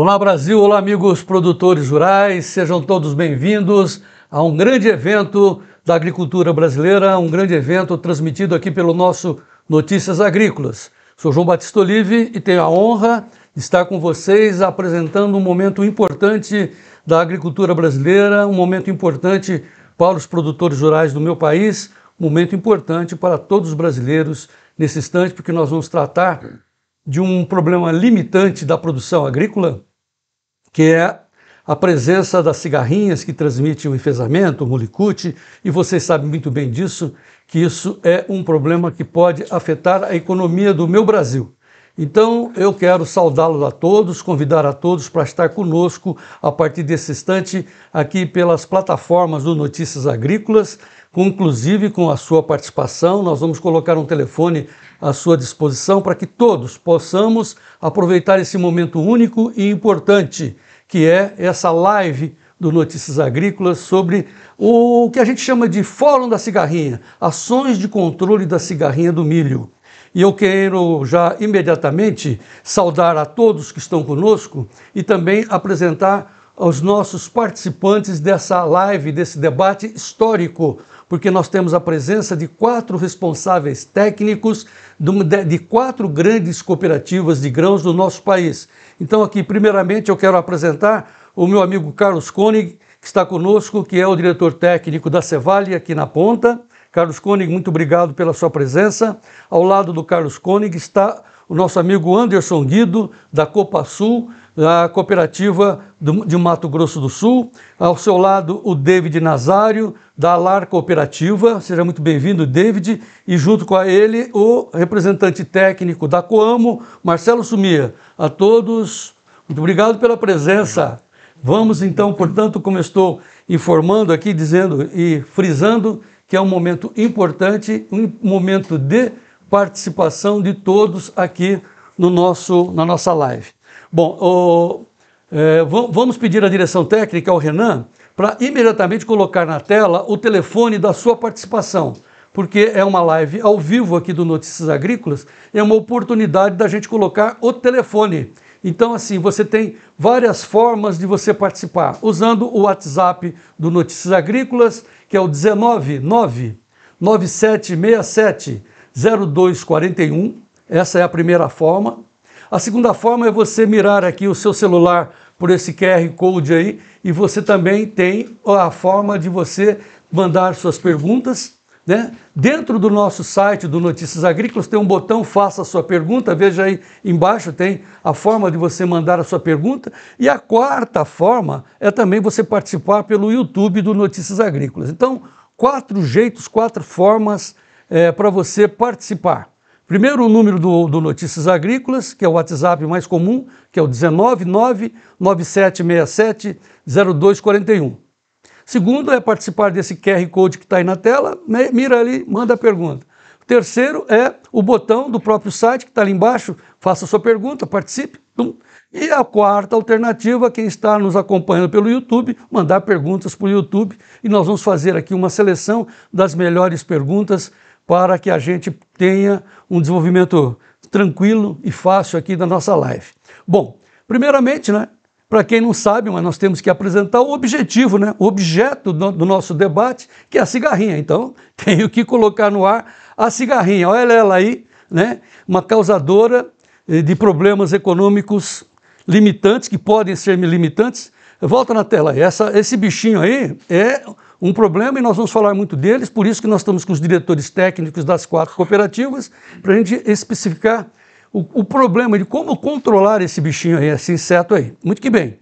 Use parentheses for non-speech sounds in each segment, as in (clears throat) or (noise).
Olá Brasil, olá amigos produtores rurais, sejam todos bem-vindos a um grande evento da agricultura brasileira, um grande evento transmitido aqui pelo nosso Notícias Agrícolas. Sou João Batista Olive e tenho a honra de estar com vocês apresentando um momento importante da agricultura brasileira, um momento importante para os produtores rurais do meu país, um momento importante para todos os brasileiros nesse instante, porque nós vamos tratar de um problema limitante da produção agrícola que é a presença das cigarrinhas que transmitem o enfesamento, o mulicute e vocês sabem muito bem disso, que isso é um problema que pode afetar a economia do meu Brasil. Então, eu quero saudá-los a todos, convidar a todos para estar conosco a partir desse instante aqui pelas plataformas do Notícias Agrícolas, inclusive com a sua participação. Nós vamos colocar um telefone à sua disposição para que todos possamos aproveitar esse momento único e importante, que é essa live do Notícias Agrícolas sobre o que a gente chama de Fórum da Cigarrinha, ações de controle da cigarrinha do milho. E eu quero já imediatamente saudar a todos que estão conosco e também apresentar aos nossos participantes dessa live, desse debate histórico porque nós temos a presença de quatro responsáveis técnicos de quatro grandes cooperativas de grãos do nosso país. Então, aqui, primeiramente, eu quero apresentar o meu amigo Carlos Koenig, que está conosco, que é o diretor técnico da Cevale aqui na ponta. Carlos Koenig, muito obrigado pela sua presença. Ao lado do Carlos Koenig está o nosso amigo Anderson Guido, da Copa Sul, da Cooperativa de Mato Grosso do Sul. Ao seu lado, o David Nazário, da Alar Cooperativa. Seja muito bem-vindo, David. E junto com ele, o representante técnico da Coamo, Marcelo Sumia. A todos, muito obrigado pela presença. Vamos então, portanto, como estou informando aqui, dizendo e frisando que é um momento importante, um momento de participação de todos aqui no nosso, na nossa live. Bom, é, vamos pedir à direção técnica, ao Renan, para imediatamente colocar na tela o telefone da sua participação, porque é uma live ao vivo aqui do Notícias Agrícolas, é uma oportunidade da gente colocar o telefone. Então, assim, você tem várias formas de você participar, usando o WhatsApp do Notícias Agrícolas, que é o 19997670241. 0241. Essa é a primeira forma a segunda forma é você mirar aqui o seu celular por esse QR Code aí e você também tem a forma de você mandar suas perguntas. Né? Dentro do nosso site do Notícias Agrícolas tem um botão Faça a sua pergunta, veja aí embaixo tem a forma de você mandar a sua pergunta. E a quarta forma é também você participar pelo YouTube do Notícias Agrícolas. Então, quatro jeitos, quatro formas é, eh, para você participar. Primeiro, o número do, do, Notícias Agrícolas, que é o WhatsApp mais comum, que é o 19997670241. Segundo, é participar desse QR Code que está aí na tela, né? mira ali, manda a pergunta. Terceiro é o botão do próprio site que está ali embaixo, faça a sua pergunta, participe. E a quarta alternativa, quem está nos acompanhando pelo YouTube, mandar perguntas para o YouTube e nós vamos fazer aqui uma seleção das melhores perguntas para que a gente tenha um desenvolvimento tranquilo e fácil aqui da nossa live. Bom, primeiramente, né, para quem não sabe, mas nós temos que apresentar o objetivo, né, o objeto do, do nosso debate, que é a cigarrinha. Então, (laughs) tenho que colocar no ar a cigarrinha. Olha ela aí, né, uma causadora eh, de problemas econômicos limitantes, que podem ser limitantes. Volta na tela aí. Essa, esse bichinho aí é um problema e nós vamos falar muito deles, por isso que nós estamos com os diretores técnicos das quatro cooperativas, para a gente especificar o, o, problema de como controlar esse bichinho aí, esse inseto aí. Muito que bem.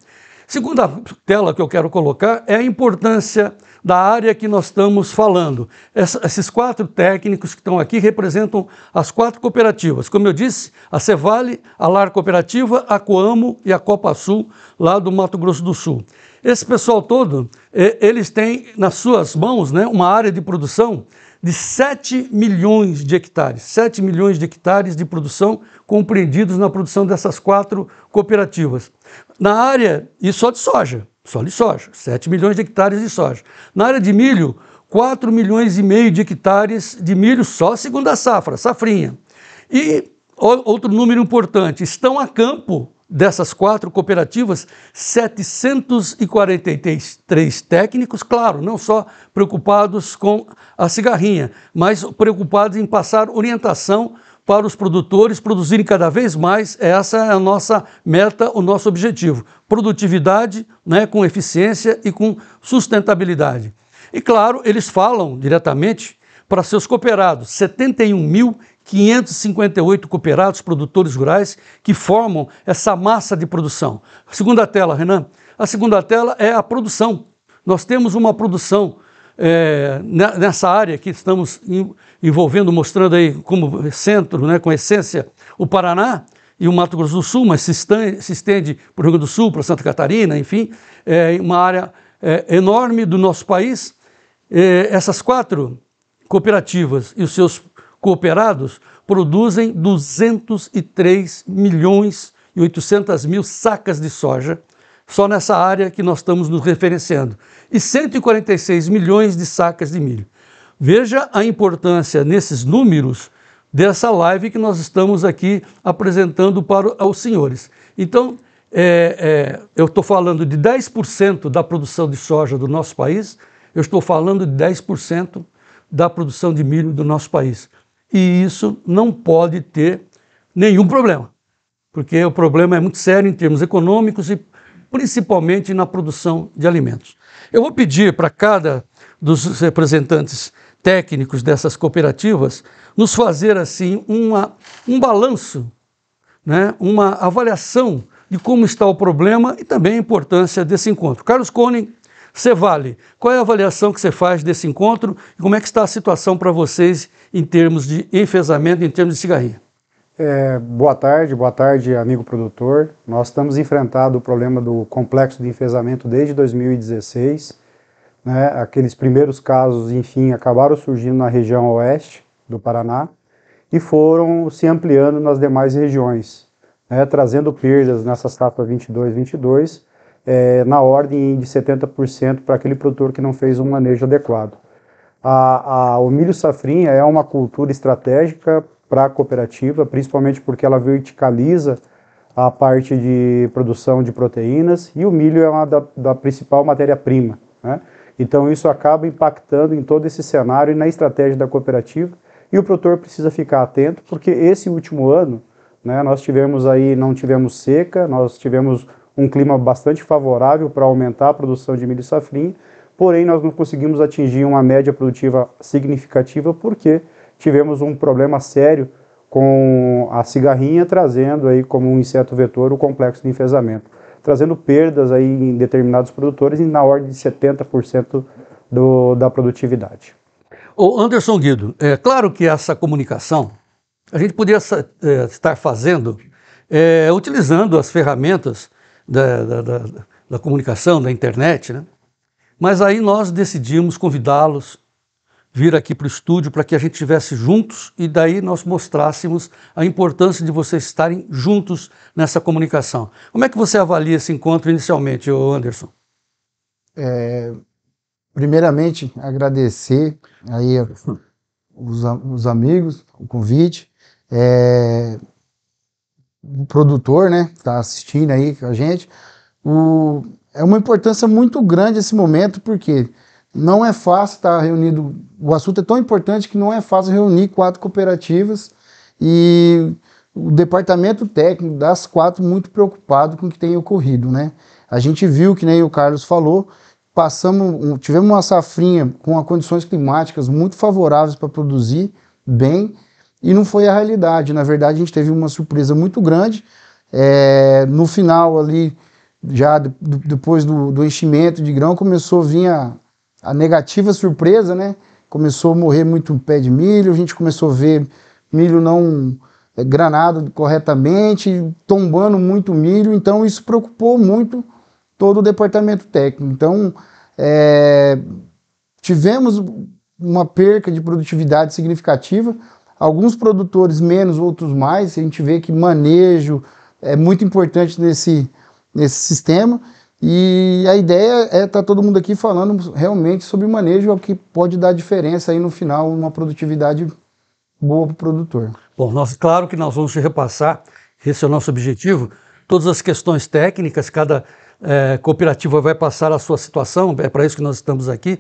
Segunda tela que eu quero colocar é a importância da área que nós estamos falando. Essa, esses quatro técnicos que estão aqui representam as quatro cooperativas. Como eu disse, a Cevale, a Lar Cooperativa, a Coamo e a Copa Sul, lá do Mato Grosso do Sul. Esse pessoal todo, eles têm nas suas mãos né, uma área de produção de 7 milhões de hectares, 7 milhões de hectares de produção compreendidos na produção dessas quatro cooperativas. Na área, e só de soja, só de soja, 7 milhões de hectares de soja. Na área de milho, 4 milhões e meio de hectares de milho só segundo a safra, safrinha. E outro número importante, estão a campo dessas quatro cooperativas, 743 técnicos, claro, não só preocupados com a cigarrinha, mas preocupados em passar orientação para os produtores produzirem cada vez mais. Essa é a nossa meta, o nosso objetivo. Produtividade né, com eficiência e com sustentabilidade. E claro, eles falam diretamente para seus cooperados, 71.558 cooperados produtores rurais que formam essa massa de produção. A segunda tela, Renan. A segunda tela é a produção. Nós temos uma produção é, nessa área que estamos envolvendo, mostrando aí como centro, né, com essência, o Paraná e o Mato Grosso do Sul, mas se estende, estende para o Rio Grande do Sul, para Santa Catarina, enfim, é uma área é, enorme do nosso país. É, essas quatro cooperativas e os seus cooperados produzem 203 milhões e 800 mil sacas de soja só nessa área que nós estamos nos referenciando, e 146 milhões de sacas de milho. Veja a importância nesses números dessa live que nós estamos aqui apresentando para os senhores. Então, é, é, eu estou falando de 10% da produção de soja do nosso país, eu estou falando de 10% da produção de milho do nosso país. E isso não pode ter nenhum problema, porque o problema é muito sério em termos econômicos e principalmente na produção de alimentos. Eu vou pedir para cada dos representantes técnicos dessas cooperativas nos fazer assim uma, um balanço, né, uma avaliação de como está o problema e também a importância desse encontro. Carlos Koenig, vale? qual é a avaliação que você faz desse encontro e como é que está a situação para vocês em termos de enfesamento, em termos de cigarrinha? É, boa tarde, boa tarde, amigo produtor. Nós estamos enfrentando o problema do complexo de enfesamento desde 2016. Né? Aqueles primeiros casos, enfim, acabaram surgindo na região oeste do Paraná e foram se ampliando nas demais regiões, né? trazendo perdas nessa safra 22-22 é, na ordem de 70% para aquele produtor que não fez um manejo adequado. A, a, o milho safrinha é uma cultura estratégica para a cooperativa, principalmente porque ela verticaliza a parte de produção de proteínas e o milho é uma da, da principal matéria-prima. Né? Então isso acaba impactando em todo esse cenário e na estratégia da cooperativa e o produtor precisa ficar atento porque esse último ano né, nós tivemos aí, não tivemos seca, nós tivemos um clima bastante favorável para aumentar a produção de milho e safrinha, porém nós não conseguimos atingir uma média produtiva significativa porque tivemos um problema sério com a cigarrinha trazendo aí como um inseto vetor o complexo de enfesamento, trazendo perdas aí em determinados produtores na ordem de 70% do, da produtividade. O Anderson Guido, é claro que essa comunicação a gente poderia é, estar fazendo é, utilizando as ferramentas da, da, da, da comunicação, da internet, né? Mas aí nós decidimos convidá-los vir aqui para o estúdio para que a gente estivesse juntos e daí nós mostrássemos a importância de vocês estarem juntos nessa comunicação. Como é que você avalia esse encontro inicialmente, Anderson? É, primeiramente, agradecer aí uhum. os, os amigos, o convite, é, o produtor, né, que está assistindo aí com a gente. O, é uma importância muito grande esse momento, porque quê? Não é fácil estar reunido. O assunto é tão importante que não é fácil reunir quatro cooperativas e o departamento técnico das quatro muito preocupado com o que tem ocorrido, né? A gente viu que nem o Carlos falou, passamos, tivemos uma safrinha com condições climáticas muito favoráveis para produzir bem e não foi a realidade. Na verdade, a gente teve uma surpresa muito grande. É, no final ali, já depois do, do, enchimento de grão, começou a vir a, a negativa surpresa, né? Começou a morrer muito pé de milho, a gente começou a ver milho não é, granado corretamente, tombando muito milho, então isso preocupou muito todo o departamento técnico. Então, é, tivemos uma perca de produtividade significativa, alguns produtores menos, outros mais, a gente vê que manejo é muito importante nesse, nesse sistema, e a ideia é estar tá todo mundo aqui falando realmente sobre o manejo, é o que pode dar diferença aí no final, uma produtividade boa para o produtor. Bom, nós, claro que nós vamos repassar, esse é o nosso objetivo, todas as questões técnicas, cada é, cooperativa vai passar a sua situação, é para isso que nós estamos aqui.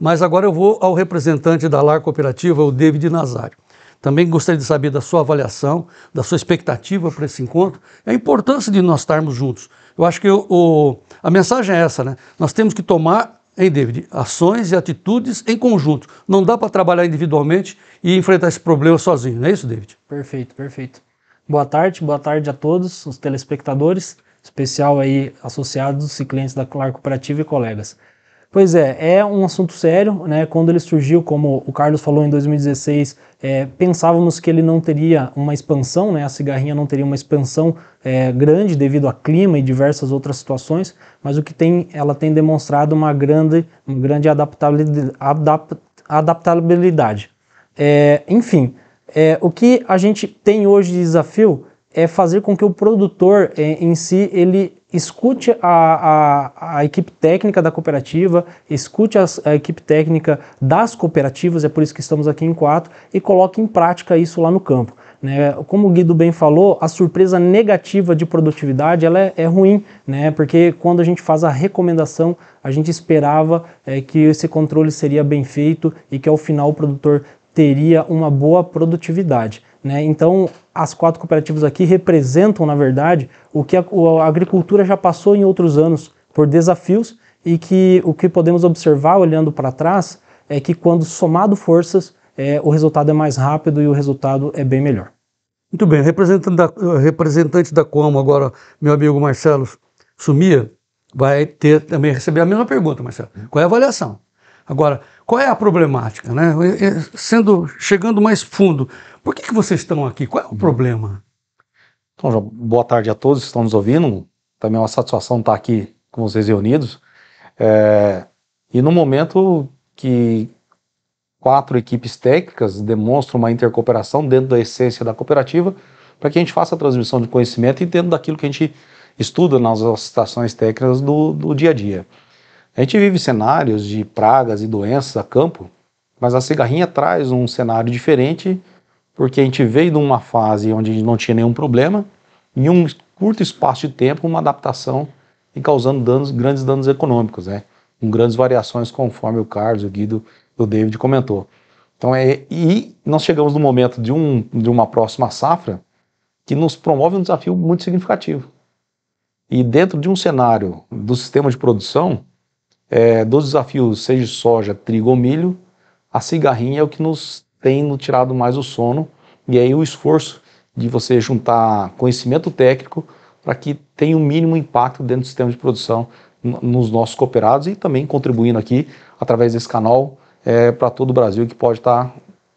Mas agora eu vou ao representante da LAR Cooperativa, o David Nazário. Também gostaria de saber da sua avaliação, da sua expectativa para esse encontro, a importância de nós estarmos juntos eu acho que o, o, a mensagem é essa, né? Nós temos que tomar, hein, David, ações e atitudes em conjunto. Não dá para trabalhar individualmente e enfrentar esse problema sozinho, não é isso, David? Perfeito, perfeito. Boa tarde, boa tarde a todos os telespectadores, especial aí associados e clientes da Clark Cooperativa e colegas. Pois é, é um assunto sério, né? Quando ele surgiu, como o Carlos falou em 2016, é, pensávamos que ele não teria uma expansão, né? A cigarrinha não teria uma expansão é, grande devido a clima e diversas outras situações, mas o que tem, ela tem demonstrado uma grande, uma grande adaptabilidade. Adapt, adaptabilidade. É, enfim, é, o que a gente tem hoje de desafio é fazer com que o produtor é, em si ele escute a, a, a, equipe técnica da cooperativa, escute as, a equipe técnica das cooperativas, é por isso que estamos aqui em quatro, e coloque em prática isso lá no campo. Né? Como o Guido bem falou, a surpresa negativa de produtividade ela é, é ruim, né? porque quando a gente faz a recomendação, a gente esperava é, que esse controle seria bem feito e que ao final o produtor teria uma boa produtividade. Né? Então, as quatro cooperativas aqui representam, na verdade, o que a, a agricultura já passou em outros anos por desafios e que o que podemos observar olhando para trás é que quando somado forças, é, o resultado é mais rápido e o resultado é bem melhor. Muito bem, representante da, representante da Como agora, meu amigo Marcelo Sumia, vai ter também receber a mesma pergunta, Marcelo. Qual é a avaliação? Agora, qual é a problemática, né? É, é, sendo chegando mais fundo, por que, que vocês estão aqui? Qual é o problema? Então, João, boa tarde a todos que estão nos ouvindo. Também é uma satisfação estar aqui com vocês reunidos. É, e no momento que quatro equipes técnicas demonstram uma intercooperação dentro da essência da cooperativa, para que a gente faça a transmissão de conhecimento e dentro daquilo que a gente estuda nas situações técnicas do, do dia a dia. A gente vive cenários de pragas e doenças a campo, mas a cigarrinha traz um cenário diferente porque a gente veio de uma fase onde não tinha nenhum problema, em um curto espaço de tempo, uma adaptação e causando danos, grandes danos econômicos, né? com grandes variações, conforme o Carlos, o Guido o David comentou. Então, é, e nós chegamos no momento de, um, de uma próxima safra que nos promove um desafio muito significativo. E dentro de um cenário do sistema de produção, é, dos desafios, seja soja, trigo ou milho, a cigarrinha é o que nos tem tirado mais o sono e aí o esforço de você juntar conhecimento técnico para que tenha o um mínimo impacto dentro do sistema de produção nos nossos cooperados e também contribuindo aqui através desse canal é, para todo o Brasil que pode estar tá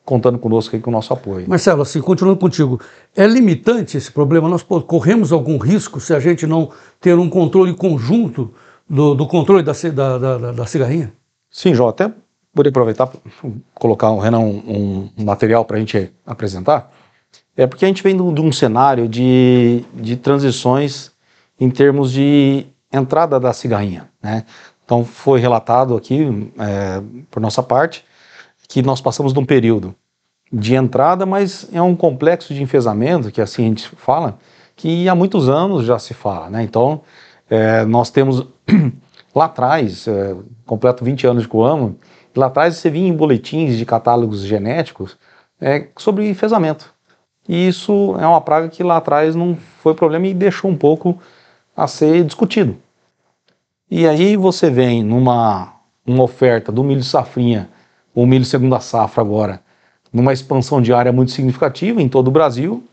contando conosco aqui com o nosso apoio. Marcelo, assim, continuando contigo, é limitante esse problema? Nós corremos algum risco se a gente não ter um controle conjunto do, do controle da, da, da, da cigarrinha? Sim, João, até poder aproveitar, colocar, Renan, um, um material para a gente apresentar, é porque a gente vem de um cenário de, de transições em termos de entrada da cigarrinha. Né? Então, foi relatado aqui, é, por nossa parte, que nós passamos de um período de entrada, mas é um complexo de enfesamento, que assim a gente fala, que há muitos anos já se fala. Né? Então, é, nós temos (clears throat) lá atrás, é, completo 20 anos de Coamo, Lá atrás você vinha em boletins de catálogos genéticos é, sobre fezamento. E isso é uma praga que lá atrás não foi problema e deixou um pouco a ser discutido. E aí você vem numa uma oferta do milho safrinha, ou milho segunda safra agora, numa expansão de área muito significativa em todo o Brasil,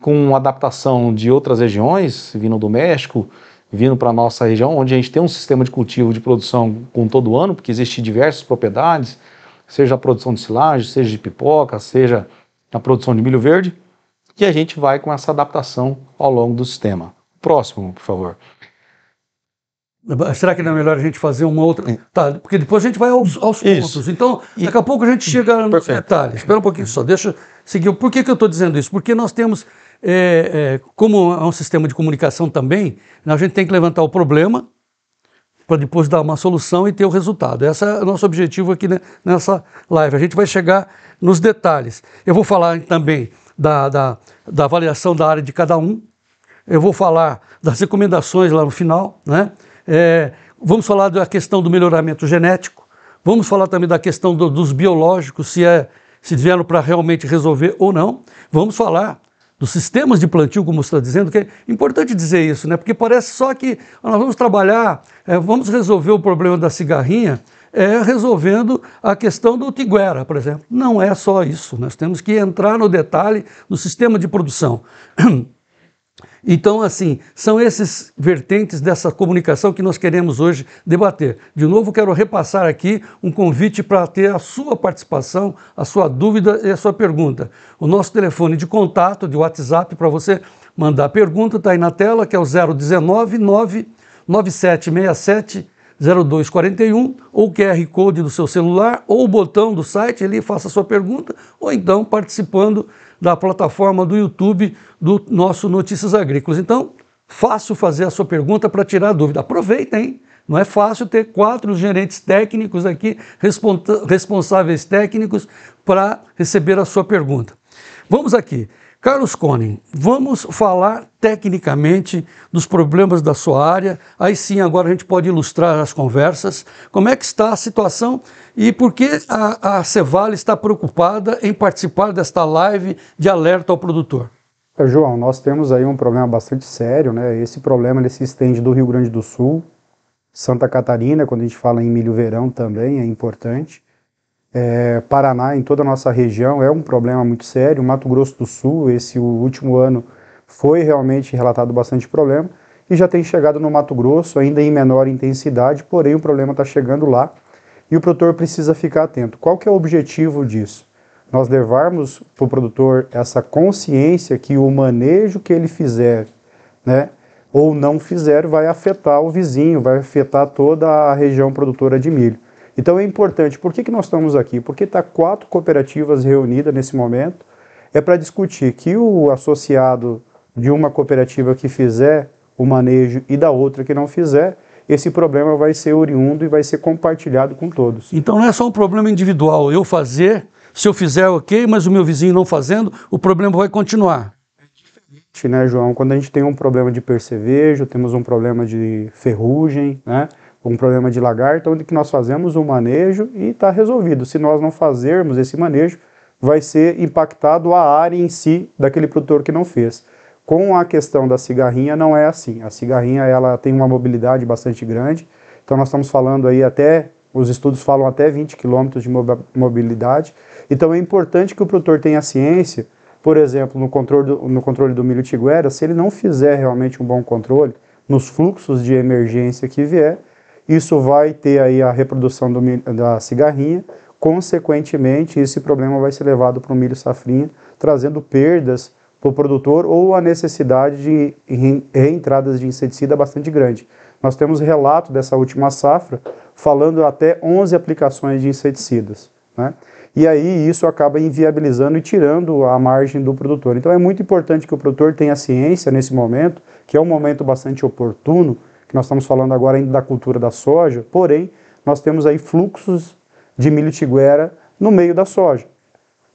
com adaptação de outras regiões, vindo do México, vindo para a nossa região, onde a gente tem um sistema de cultivo de produção com todo ano, porque existem diversas propriedades, seja a produção de silagem, seja de pipoca, seja a produção de milho verde, e a gente vai com essa adaptação ao longo do sistema. Próximo, por favor. Será que não é melhor a gente fazer uma outra? Tá, porque depois a gente vai aos, aos pontos. Então, daqui a pouco a gente chega nos Perfeito. detalhes. Espera um pouquinho só, deixa seguir. Por que, que eu estou dizendo isso? Porque nós temos é, é, como é um sistema de comunicação também, a gente tem que levantar o problema para depois dar uma solução e ter o resultado. Esse é o nosso objetivo aqui nessa live. A gente vai chegar nos detalhes. Eu vou falar também da, da, da avaliação da área de cada um. Eu vou falar das recomendações lá no final, né? É, vamos falar da questão do melhoramento genético. Vamos falar também da questão do, dos biológicos, se é se vieram para realmente resolver ou não. Vamos falar dos sistemas de plantio, como está dizendo, que é importante dizer isso, né? Porque parece só que nós vamos trabalhar, é, vamos resolver o problema da cigarrinha é, resolvendo a questão do tiguera, por exemplo. Não é só isso. Nós temos que entrar no detalhe do sistema de produção. (clears throat) Então, assim, são esses vertentes dessa comunicação que nós queremos hoje debater. De novo, quero repassar aqui um convite para ter a sua participação, a sua dúvida e a sua pergunta. O nosso telefone de contato, de WhatsApp, para você mandar pergunta, está aí na tela, que é o 019 9767 0241 ou QR Code do seu celular ou o botão do site ali, faça a sua pergunta ou então participando da plataforma do YouTube do nosso Notícias Agrícolas. Então, fácil fazer a sua pergunta para tirar a dúvida. Aproveita, hein? Não é fácil ter quatro gerentes técnicos aqui, responsáveis técnicos, para receber a sua pergunta. Vamos aqui. Carlos Conen, vamos falar tecnicamente dos problemas da sua área. Aí sim, agora a gente pode ilustrar as conversas. Como é que está a situação e por que a, a Cevale está preocupada em participar desta live de alerta ao produtor? É, João, nós temos aí um problema bastante sério, né? Esse problema ele se estende do Rio Grande do Sul, Santa Catarina, quando a gente fala em milho verão também é importante. É, Paraná, em toda a nossa região, é um problema muito sério. Mato Grosso do Sul, esse último ano, foi realmente relatado bastante problema e já tem chegado no Mato Grosso, ainda em menor intensidade, porém o problema está chegando lá e o produtor precisa ficar atento. Qual que é o objetivo disso? Nós levarmos para o produtor essa consciência que o manejo que ele fizer, né, ou não fizer, vai afetar o vizinho, vai afetar toda a região produtora de milho. Então é importante. Por que, que nós estamos aqui? Porque está quatro cooperativas reunidas nesse momento. É para discutir que o associado de uma cooperativa que fizer o manejo e da outra que não fizer, esse problema vai ser oriundo e vai ser compartilhado com todos. Então não é só um problema individual. Eu fazer, se eu fizer ok, mas o meu vizinho não fazendo, o problema vai continuar. É diferente, né, João? Quando a gente tem um problema de percevejo, temos um problema de ferrugem, né? um problema de lagarto, onde que nós fazemos um manejo e está resolvido. Se nós não fazermos esse manejo, vai ser impactado a área em si daquele produtor que não fez. Com a questão da cigarrinha não é assim. A cigarrinha ela tem uma mobilidade bastante grande. Então nós estamos falando aí até os estudos falam até 20 quilômetros de mobilidade. Então é importante que o produtor tenha ciência, por exemplo, no controle do, no controle do milho tiguera, se ele não fizer realmente um bom controle nos fluxos de emergência que vier, isso vai ter aí a reprodução do, da cigarrinha, consequentemente esse problema vai ser levado para o milho safrinha, trazendo perdas para o produtor ou a necessidade de reentradas de inseticida bastante grande. Nós temos relato dessa última safra falando até 11 aplicações de inseticidas. Né? E aí isso acaba inviabilizando e tirando a margem do produtor. Então é muito importante que o produtor tenha ciência nesse momento, que é um momento bastante oportuno, nós estamos falando agora ainda da cultura da soja, porém, nós temos aí fluxos de milho tiguera no meio da soja.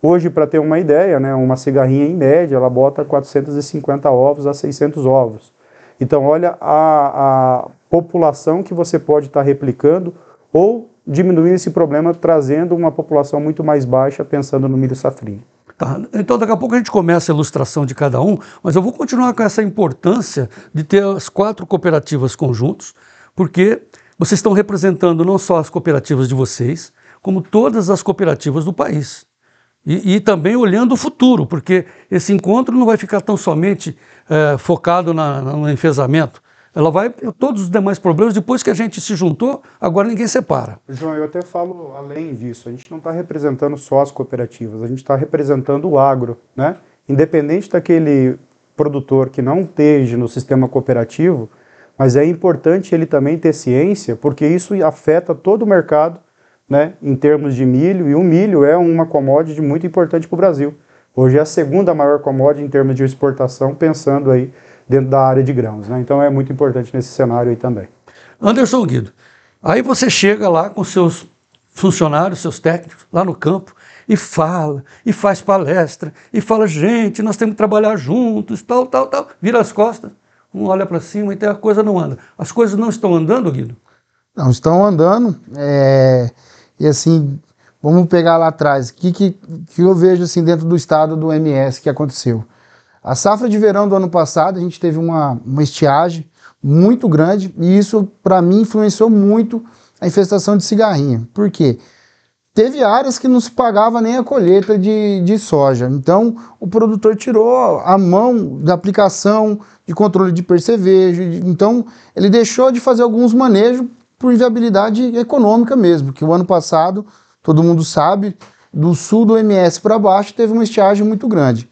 Hoje, para ter uma ideia, né, uma cigarrinha em média, ela bota 450 ovos a 600 ovos. Então, olha a, a população que você pode estar tá replicando ou diminuindo esse problema trazendo uma população muito mais baixa pensando no milho safrinho. Tá? Então, daqui a pouco a gente começa a ilustração de cada um, mas eu vou continuar com essa importância de ter as quatro cooperativas conjuntos, porque vocês estão representando não só as cooperativas de vocês, como todas as cooperativas do país. E, e, também olhando o futuro, porque esse encontro não vai ficar tão somente é, focado na, no enfesamento, ela vai para todos os demais problemas. Depois que a gente se juntou, agora ninguém separa. João, eu até falo além disso. A gente não está representando só as cooperativas, a gente está representando o agro. Né? Independente daquele produtor que não esteja no sistema cooperativo, mas é importante ele também ter ciência, porque isso afeta todo o mercado né, em termos de milho, e o milho é uma commodity muito importante para o Brasil. Hoje é a segunda maior commodity em termos de exportação, pensando aí dentro da área de grãos. Né? Então é muito importante nesse cenário aí também. Anderson Guido, aí você chega lá com seus funcionários, seus técnicos, lá no campo, e fala, e faz palestra, e fala, gente, nós temos que trabalhar juntos, tal, tal, tal. Vira as costas, um olha para cima e então a coisa não anda. As coisas não estão andando, Guido? Não, estão andando. É... E assim, vamos pegar lá atrás. O que, que, que eu vejo assim dentro do estado do MS que aconteceu? A safra de verão do ano passado, a gente teve uma, uma estiagem muito grande e isso, para mim, influenciou muito a infestação de cigarrinha. Por quê? Teve áreas que não se pagava nem a colheita de, de soja. Então, o produtor tirou a mão da aplicação de controle de percevejo. Então, ele deixou de fazer alguns manejos por inviabilidade econômica mesmo, que o ano passado, todo mundo sabe, do sul do MS para baixo teve uma estiagem muito grande.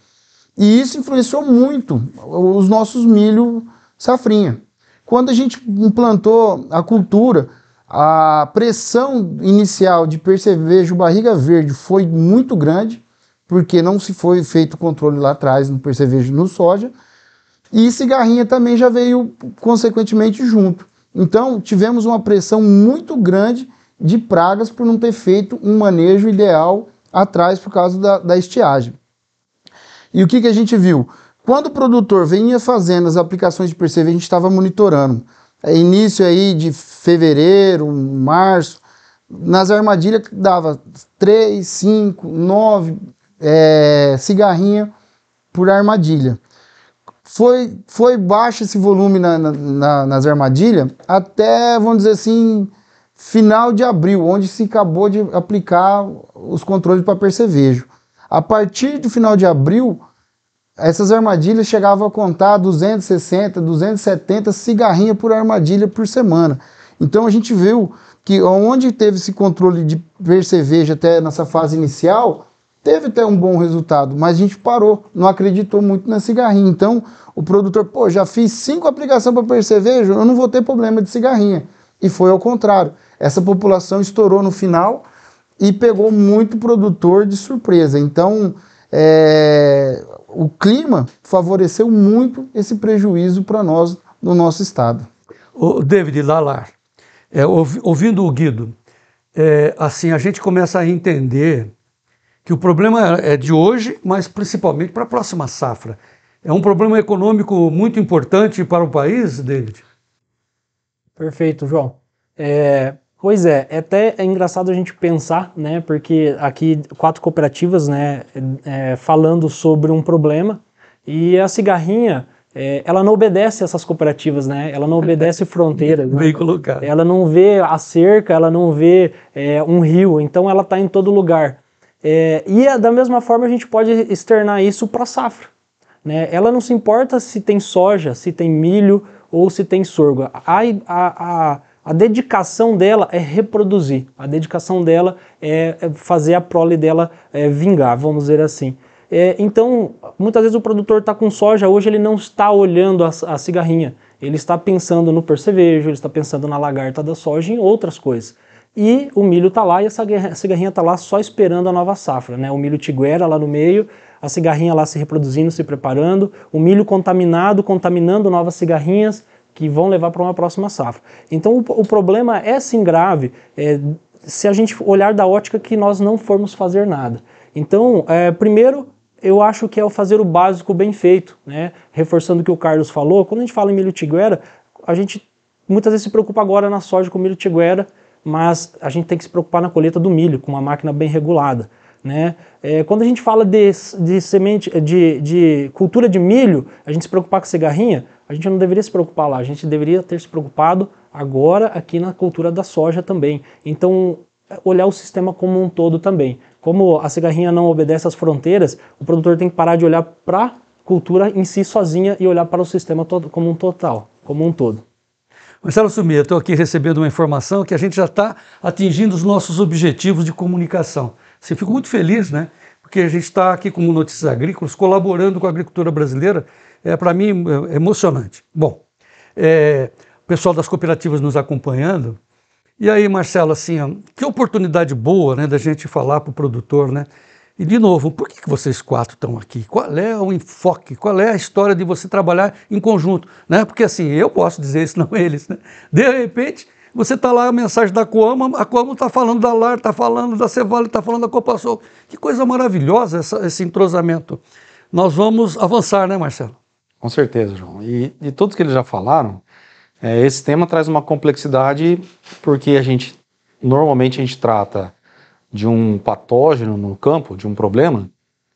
E isso influenciou muito os nossos milho safrinha. Quando a gente implantou a cultura, a pressão inicial de percevejo barriga verde foi muito grande, porque não se foi feito controle lá atrás no percevejo no soja, e cigarrinha também já veio consequentemente junto. Então tivemos uma pressão muito grande de pragas por não ter feito um manejo ideal atrás por causa da, da estiagem. E o que, que a gente viu? Quando o produtor vinha fazendo as aplicações de percevejo, a gente estava monitorando. É início aí de fevereiro, março, nas armadilhas dava 3, 5, 9 é, cigarrinha por armadilha. Foi, foi baixo esse volume na, na, nas armadilhas até, vamos dizer assim, final de abril, onde se acabou de aplicar os controles para percevejo. A partir do final de abril, essas armadilhas chegavam a contar 260, 270 cigarrinhas por armadilha por semana. Então a gente viu que onde teve esse controle de percevejo até nessa fase inicial, teve até um bom resultado, mas a gente parou, não acreditou muito na cigarrinha. Então o produtor, pô, já fiz cinco aplicações para percevejo, eu não vou ter problema de cigarrinha. E foi ao contrário. Essa população estourou no final e pegou muito produtor de surpresa. Então, é, o clima favoreceu muito esse prejuízo para nós no nosso estado. O David Lalar, é, ouvindo o Guido, é, assim a gente começa a entender que o problema é de hoje, mas principalmente para a próxima safra. É um problema econômico muito importante para o país, David? Perfeito, João. É, Pois é, é, até é engraçado a gente pensar, né, porque aqui quatro cooperativas, né, é, falando sobre um problema e a cigarrinha, é, ela não obedece essas cooperativas, né? Ela não obedece (laughs) fronteiras. Né. Bem né? colocado. Ela não vê a cerca, ela não vê é, um rio, então ela está em todo lugar. É, e é, da mesma forma a gente pode externar isso para a safra. Né? Ela não se importa se tem soja, se tem milho ou se tem sorgo. A, a, a, a dedicação dela é reproduzir, a dedicação dela é, é fazer a prole dela é, vingar, vamos dizer assim. É, então, muitas vezes o produtor está com soja, hoje ele não está olhando a, a cigarrinha, ele está pensando no percevejo, ele está pensando na lagarta da soja e em outras coisas. E o milho está lá e a cigarrinha está lá só esperando a nova safra, né? O milho tiguera lá no meio, a cigarrinha lá se reproduzindo, se preparando, o milho contaminado, contaminando novas cigarrinhas, que vão levar para uma próxima safra. Então o, o problema é sim grave é, se a gente olhar da ótica que nós não formos fazer nada. Então, é, primeiro, eu acho que é o fazer o básico bem feito, né? Reforçando o que o Carlos falou, quando a gente fala em milho tiguera, a gente muitas vezes se preocupa agora na soja com milho tiguera, mas a gente tem que se preocupar na colheita do milho, com uma máquina bem regulada. Né? É, quando a gente fala de, de semente, de, de cultura de milho, a gente se preocupar com cigarrinha, a gente não deveria se preocupar lá, a gente deveria ter se preocupado agora aqui na cultura da soja também. Então, olhar o sistema como um todo também. Como a cigarrinha não obedece às fronteiras, o produtor tem que parar de olhar para a cultura em si sozinha e olhar para o sistema todo, como um total, como um todo. Marcelo Sumia, estou aqui recebendo uma informação que a gente já está atingindo os nossos objetivos de comunicação. Você assim, fica muito feliz, né? Porque a gente está aqui como Notícias Agrícolas colaborando com a agricultura brasileira é para mim é, é emocionante. Bom, é, o pessoal das cooperativas nos acompanhando. E aí, Marcelo, assim, que oportunidade boa né, da gente falar para o produtor, né? E de novo, por que, vocês quatro estão aqui? Qual é o enfoque? Qual é a história de você trabalhar em conjunto? Né? Porque assim, eu posso dizer isso, (laughs) não eles. Né? De repente, você está lá, a mensagem da Coama, a Coama está falando da LAR, está falando da Cevale, está falando da Copasol. Que coisa maravilhosa essa, esse entrosamento. Nós vamos avançar, né, Marcelo? Com certeza, João. E de todos que eles já falaram, é, esse tema traz uma complexidade porque a gente normalmente a gente trata de um patógeno no campo, de um problema,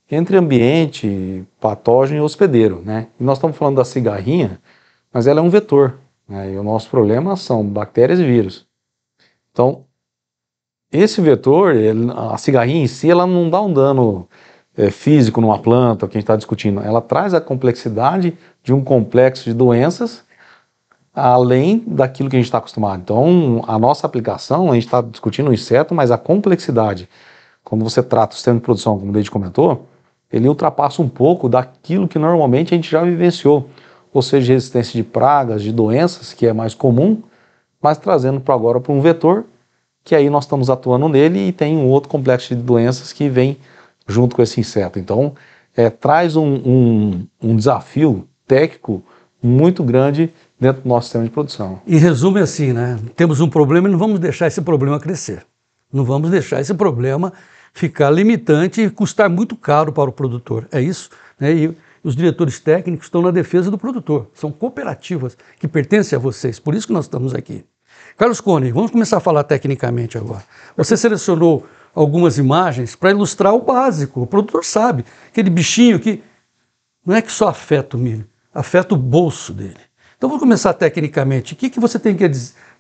entre ambiente, patógeno e hospedeiro. Né? E nós estamos falando da cigarrinha, mas ela é um vetor. Né? E o nosso problema são bactérias e vírus. Então, esse vetor, ele, a cigarrinha em si, ela não dá um dano é, físico numa planta, que a gente está discutindo, ela traz a complexidade de um complexo de doenças além daquilo que a gente está acostumado. Então, a nossa aplicação, a gente está discutindo o inseto, mas a complexidade, quando você trata o sistema de produção, como o Leite comentou, ele ultrapassa um pouco daquilo que normalmente a gente já vivenciou, ou seja, resistência de pragas, de doenças, que é mais comum, mas trazendo para agora para um vetor, que aí nós estamos atuando nele e tem um outro complexo de doenças que vem junto com esse inseto. Então, é, traz um, um, um desafio técnico muito grande dentro do nosso sistema de produção. E resume assim, né? Temos um problema e não vamos deixar esse problema crescer. Não vamos deixar esse problema ficar limitante e custar muito caro para o produtor. É isso? Né? E os diretores técnicos estão na defesa do produtor. São cooperativas que pertencem a vocês. Por isso que nós estamos aqui. Carlos Cone, vamos começar a falar tecnicamente agora. Você selecionou algumas imagens para ilustrar o básico. O produtor sabe, aquele bichinho que não é que só afeta o milho, afeta o bolso dele. Então vou começar tecnicamente. O que, que você tem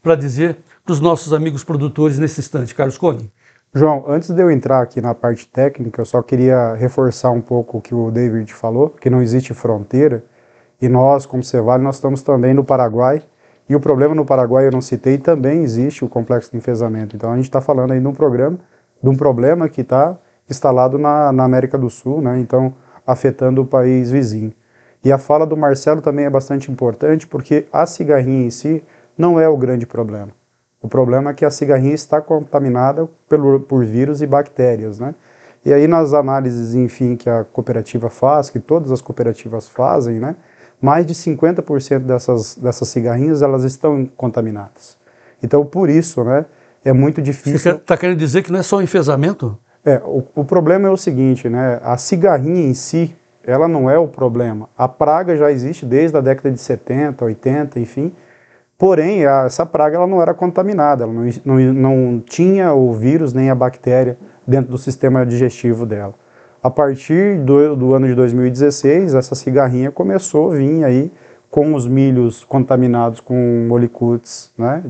para dizer para os nossos amigos produtores nesse instante, Carlos Cone? João, antes de eu entrar aqui na parte técnica, eu só queria reforçar um pouco o que o David falou, que não existe fronteira. E nós, como Cevale, nós estamos também no Paraguai. E o problema no Paraguai, eu não citei, também existe o complexo de enfesamento. Então a gente está falando aí de um programa de um problema que está instalado na, na, América do Sul, né? então afetando o país vizinho. E a fala do Marcelo também é bastante importante, porque a cigarrinha em si não é o grande problema. O problema é que a cigarrinha está contaminada pelo, por vírus e bactérias. Né? E aí nas análises, enfim, que a cooperativa faz, que todas as cooperativas fazem, né? mais de 50% dessas, dessas cigarrinhas elas estão contaminadas. Então, por isso, né, é muito difícil. Você está querendo dizer que não é só um enfesamento? É, o, o, problema é o seguinte, né? A cigarrinha em si, ela não é o problema. A praga já existe desde a década de 70, 80, enfim. Porém, a, essa praga ela não era contaminada, ela não, não, não tinha o vírus nem a bactéria dentro do sistema digestivo dela. A partir do, do ano de 2016, essa cigarrinha começou a vir aí com os milhos contaminados com molicutes, né?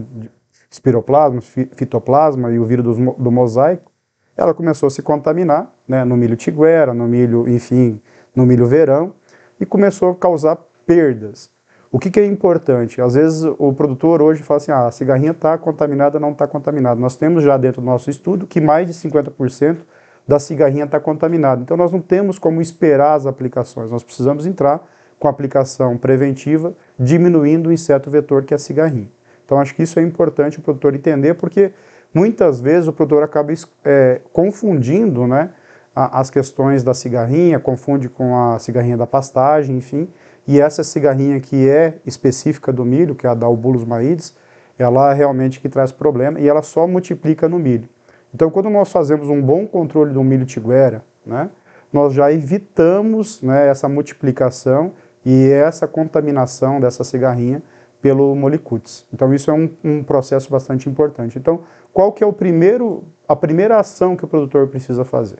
espiroplasma, fitoplasma e o vírus do, do mosaico, ela começou a se contaminar né, no milho tiguera, no milho, enfim, no milho verão, e começou a causar perdas. O que, que é importante? Às vezes o produtor hoje fala assim, ah, a cigarrinha está contaminada, não está contaminada. Nós temos já dentro do nosso estudo que mais de 50% da cigarrinha está contaminada. Então nós não temos como esperar as aplicações, nós precisamos entrar com aplicação preventiva, diminuindo o inseto vetor que é a cigarrinha. Então acho que isso é importante o produtor entender, porque muitas vezes o produtor acaba é, confundindo né, as questões da cigarrinha, confunde com a cigarrinha da pastagem, enfim. E essa cigarrinha que é específica do milho, que é a da Albulus maides, ela é realmente que traz problema e ela só multiplica no milho. Então quando nós fazemos um bom controle do milho tiguera, né, nós já evitamos né, essa multiplicação e essa contaminação dessa cigarrinha pelo Molicutes. Então isso é um, um, processo bastante importante. Então qual que é o primeiro, a primeira ação que o produtor precisa fazer?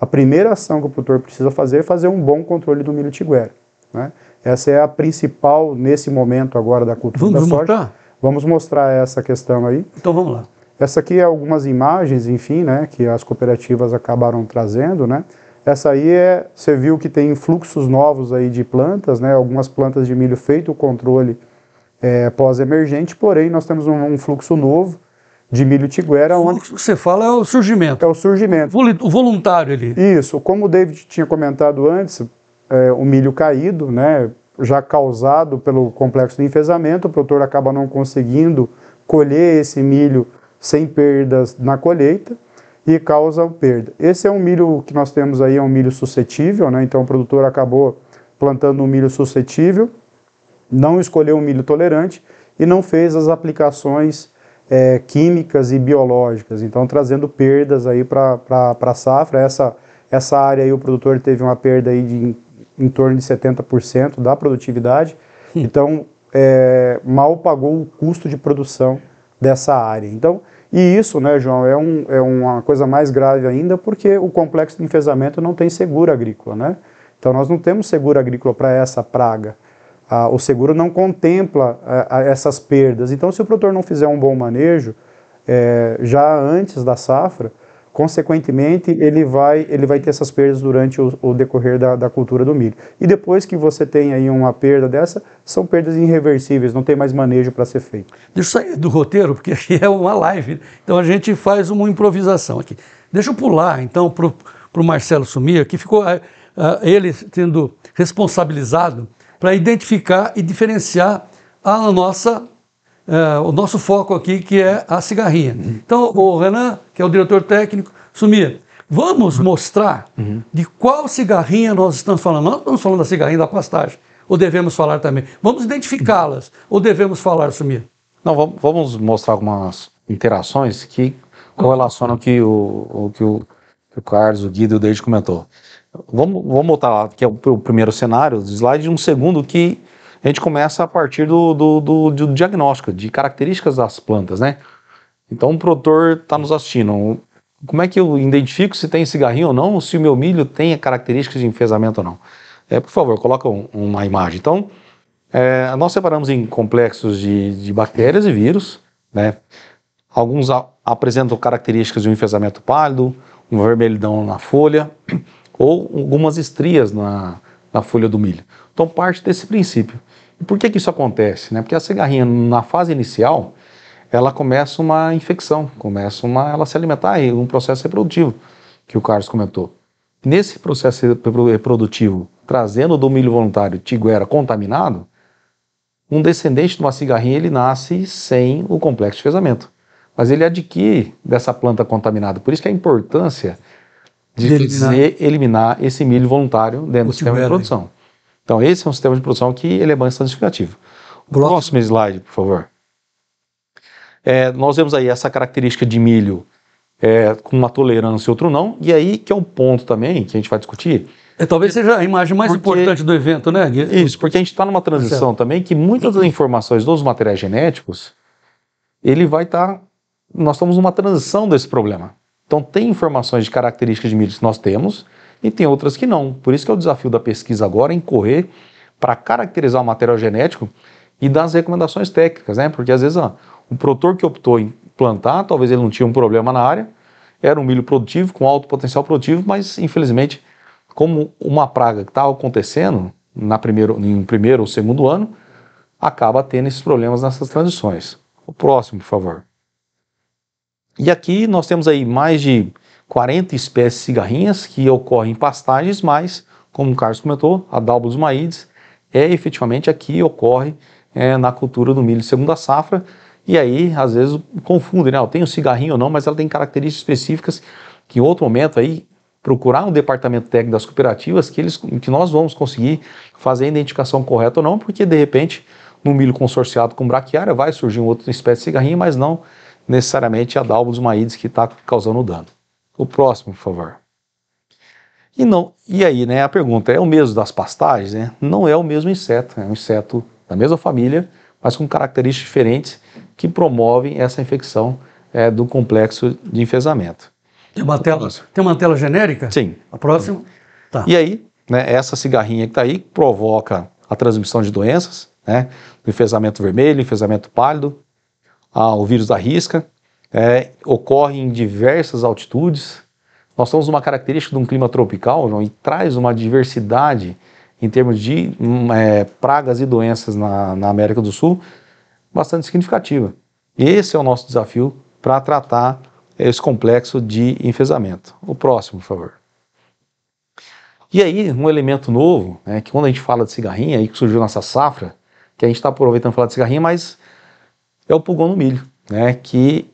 A primeira ação que o produtor precisa fazer é fazer um bom controle do milho tiguera. Né? Essa é a principal nesse momento agora da cultura vamos da soja. Mostrar? Vamos mostrar essa questão aí. Então vamos lá. Essa aqui é algumas imagens, enfim, né, que as cooperativas acabaram trazendo, né? Essa aí é, você viu que tem fluxos novos aí de plantas, né? Algumas plantas de milho feito o controle é, pós-emergente, porém nós temos um, um, fluxo novo de milho tiguera. O fluxo onde... que você fala é o surgimento. É o surgimento. O voluntário ali. Isso, como o David tinha comentado antes, é, o milho caído, né, já causado pelo complexo de enfesamento, o produtor acaba não conseguindo colher esse milho sem perdas na colheita e causa perda. Esse é um milho que nós temos aí, é um milho suscetível, né? então o produtor acabou plantando um milho suscetível não escolheu o milho tolerante e não fez as aplicações é, químicas e biológicas, então trazendo perdas aí para a safra. Essa, essa área aí o produtor teve uma perda aí de em, em torno de 70% da produtividade, então é, mal pagou o custo de produção dessa área. Então, e isso, né, João, é, um, é uma coisa mais grave ainda porque o complexo de enfesamento não tem seguro agrícola, né? Então nós não temos seguro agrícola para essa praga. Ah, o seguro não contempla ah, essas perdas. Então, se o produtor não fizer um bom manejo, é, já antes da safra, consequentemente, ele vai, ele vai ter essas perdas durante o, o decorrer da, da, cultura do milho. E depois que você tem aí uma perda dessa, são perdas irreversíveis, não tem mais manejo para ser feito. Deixa eu sair do roteiro, porque aqui é uma live, né? então a gente faz uma improvisação aqui. Deixa eu pular, então, para o Marcelo sumir, que ficou uh, ele sendo responsabilizado para identificar e diferenciar a nossa, eh, o nosso foco aqui, que é a cigarrinha. Uhum. Então, o Renan, que é o diretor técnico, sumia. Vamos mostrar uhum. de qual cigarrinha nós estamos falando. Nós estamos falando da cigarrinha da pastagem, ou devemos falar também. Vamos identificá-las, ou devemos falar, sumia. Não, vamos mostrar algumas interações que correlacionam o que o, o, que o, que o Carlos, o Guido e o Deide comentou. Vamos, vamos voltar lá, que é o, o primeiro cenário do slide, um segundo que a gente começa a partir do, do, do, do diagnóstico, de características das plantas, né? Então, o produtor está nos assistindo. Como é que eu identifico se tem cigarrinho ou não, se o meu milho tem características de enfesamento ou não? É, por favor, coloca um, uma imagem. Então, é, nós separamos em complexos de, de bactérias e vírus, né? Alguns a, apresentam características de um enfesamento pálido, um vermelhidão na folha, ou algumas estrias na, na folha do milho. Então parte desse princípio. E por que, que isso acontece? Né? Porque a cigarrinha, na fase inicial, ela começa uma infecção, começa uma, ela se alimentar e um processo reprodutivo, que o Carlos comentou. Nesse processo reprodutivo, trazendo do milho voluntário tiguera contaminado, um descendente de uma cigarrinha ele nasce sem o complexo de fezamento. Mas ele adquire dessa planta contaminada. Por isso que a importância de, eliminar. eliminar. esse milho voluntário dentro o do sistema de produção. Aí. Então, esse é um sistema de produção que ele é bastante significativo. Bloco. Próximo slide, por favor. É, nós vemos aí essa característica de milho é, com uma tolerância e outro não, e aí que é um ponto também que a gente vai discutir. É, talvez seja a imagem mais porque, importante do evento, né? Isso, porque a gente está numa transição também que muitas das informações dos materiais genéticos, ele vai estar... Tá, nós estamos numa transição desse problema. Então, tem informações de características de milho que nós temos e tem outras que não. Por isso que é o desafio da pesquisa agora em correr para caracterizar o material genético e dar as recomendações técnicas, né? Porque às vezes ó, ah, o produtor que optou em plantar, talvez ele não tinha um problema na área, era um milho produtivo, com alto potencial produtivo, mas infelizmente, como uma praga que estava tá acontecendo na primeiro, em primeiro ou segundo ano, acaba tendo esses problemas nessas transições. O próximo, por favor. E aqui nós temos aí mais de 40 espécies de cigarrinhas que ocorrem em pastagens, mas, como o Carlos comentou, a Dalbus maides é efetivamente aqui ocorre é, na cultura do milho de segunda safra. E aí, às vezes, confundem, né? Eu tenho cigarrinho ou não, mas ela tem características específicas que em outro momento aí procurar um departamento técnico das cooperativas que, eles, que nós vamos conseguir fazer a identificação correta ou não, porque de repente no milho consorciado com braquiária vai surgir outra espécie de cigarrinha, mas não necessariamente a Dalbus maides que está causando o dano. O próximo, por favor. E não, e aí, né, a pergunta é o mesmo das pastagens, né? Não é o mesmo inseto, é um inseto da mesma família, mas com características diferentes que promovem essa infecção é, do complexo de enfesamento. Tem uma, tela, tem uma tela genérica? Sim. A próxima? Sim. Tá. E aí, né, essa cigarrinha que está aí provoca a transmissão de doenças, né? Do enfesamento vermelho, enfesamento pálido, ao ah, vírus da risca, é, ocorre em diversas altitudes. Nós temos uma característica de um clima tropical João, e traz uma diversidade em termos de hum, é, pragas e doenças na, na América do Sul bastante significativa. Esse é o nosso desafio para tratar esse complexo de enfesamento. O próximo, por favor. E aí, um elemento novo, né, que quando a gente fala de cigarrinha, aí que surgiu nessa safra, que a gente está aproveitando para falar de cigarrinha, mas é o pulgão no milho, né, que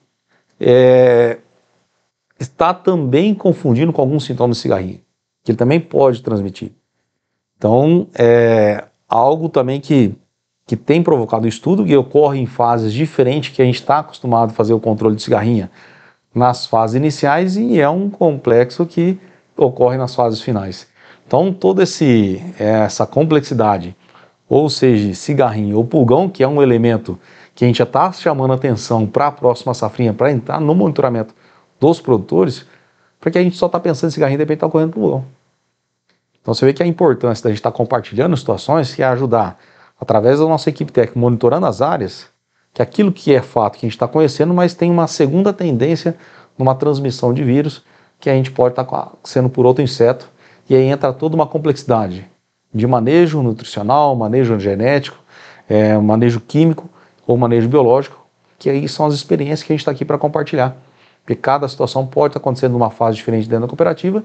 é, está também confundindo com alguns sintomas de cigarrinho, que ele também pode transmitir. Então, é algo também que, que tem provocado estudo, que ocorre em fases diferentes, que a gente está acostumado a fazer o controle de cigarrinha nas fases iniciais e é um complexo que ocorre nas fases finais. Então, toda esse, é, essa complexidade, ou seja, cigarrinho ou pulgão, que é um elemento que a gente já está chamando atenção para a próxima safrinha, para entrar no monitoramento dos produtores, porque a gente só está pensando em cigarrinho e de repente está correndo para o Então você vê que a importância da gente estar tá compartilhando situações que é ajudar, através da nossa equipe técnica, monitorando as áreas, que aquilo que é fato que a gente está conhecendo, mas tem uma segunda tendência numa transmissão de vírus que a gente pode estar tá sendo por outro inseto, e aí entra toda uma complexidade de manejo nutricional, manejo genético, é, manejo químico, ou manejo biológico, que aí são as experiências que a gente está aqui para compartilhar. Porque cada situação pode estar tá acontecendo numa fase diferente dentro da cooperativa,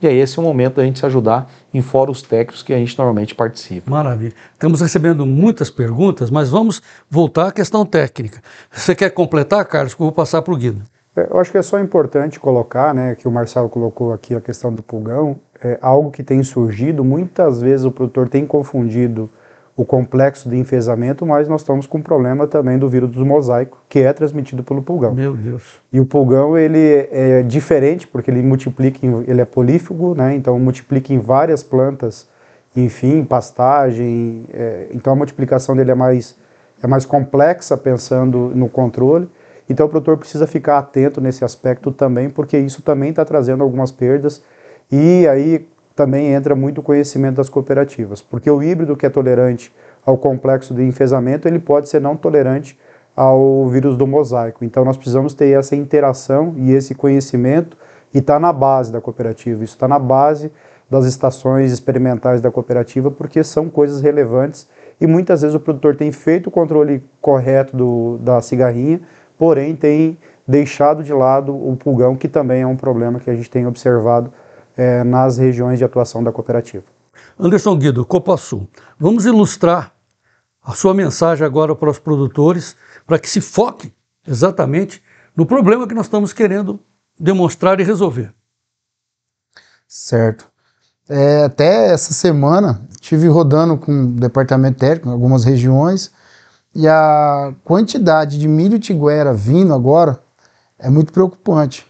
e aí esse é o momento da gente se ajudar em fóruns técnicos que a gente normalmente participa. Maravilha. Estamos recebendo muitas perguntas, mas vamos voltar à questão técnica. Você quer completar, Carlos, que eu vou passar para o Guido. É, eu acho que é só importante colocar, né, que o Marcelo colocou aqui a questão do pulgão, é algo que tem surgido, muitas vezes o produtor tem confundido o complexo de enfesamento, mas nós estamos com um problema também do vírus do mosaico, que é transmitido pelo pulgão. Meu Deus. E o pulgão, ele é diferente, porque ele multiplica, em, ele é polífago, né? Então multiplica em várias plantas, enfim, pastagem. É, então a multiplicação dele é mais, é mais complexa pensando no controle. Então o produtor precisa ficar atento nesse aspecto também, porque isso também está trazendo algumas perdas. E aí, também entra muito conhecimento das cooperativas, porque o híbrido que é tolerante ao complexo de enfesamento, ele pode ser não tolerante ao vírus do mosaico. Então nós precisamos ter essa interação e esse conhecimento e está na base da cooperativa, isso está na base das estações experimentais da cooperativa, porque são coisas relevantes e muitas vezes o produtor tem feito o controle correto do, da cigarrinha, porém tem deixado de lado o pulgão, que também é um problema que a gente tem observado é, nas regiões de atuação da cooperativa. Anderson Guido, Copasul, vamos ilustrar a sua mensagem agora para os produtores, para que se foque exatamente no problema que nós estamos querendo demonstrar e resolver. Certo. É, até essa semana tive rodando com o departamento técnico em algumas regiões e a quantidade de milho tiguera vindo agora é muito preocupante.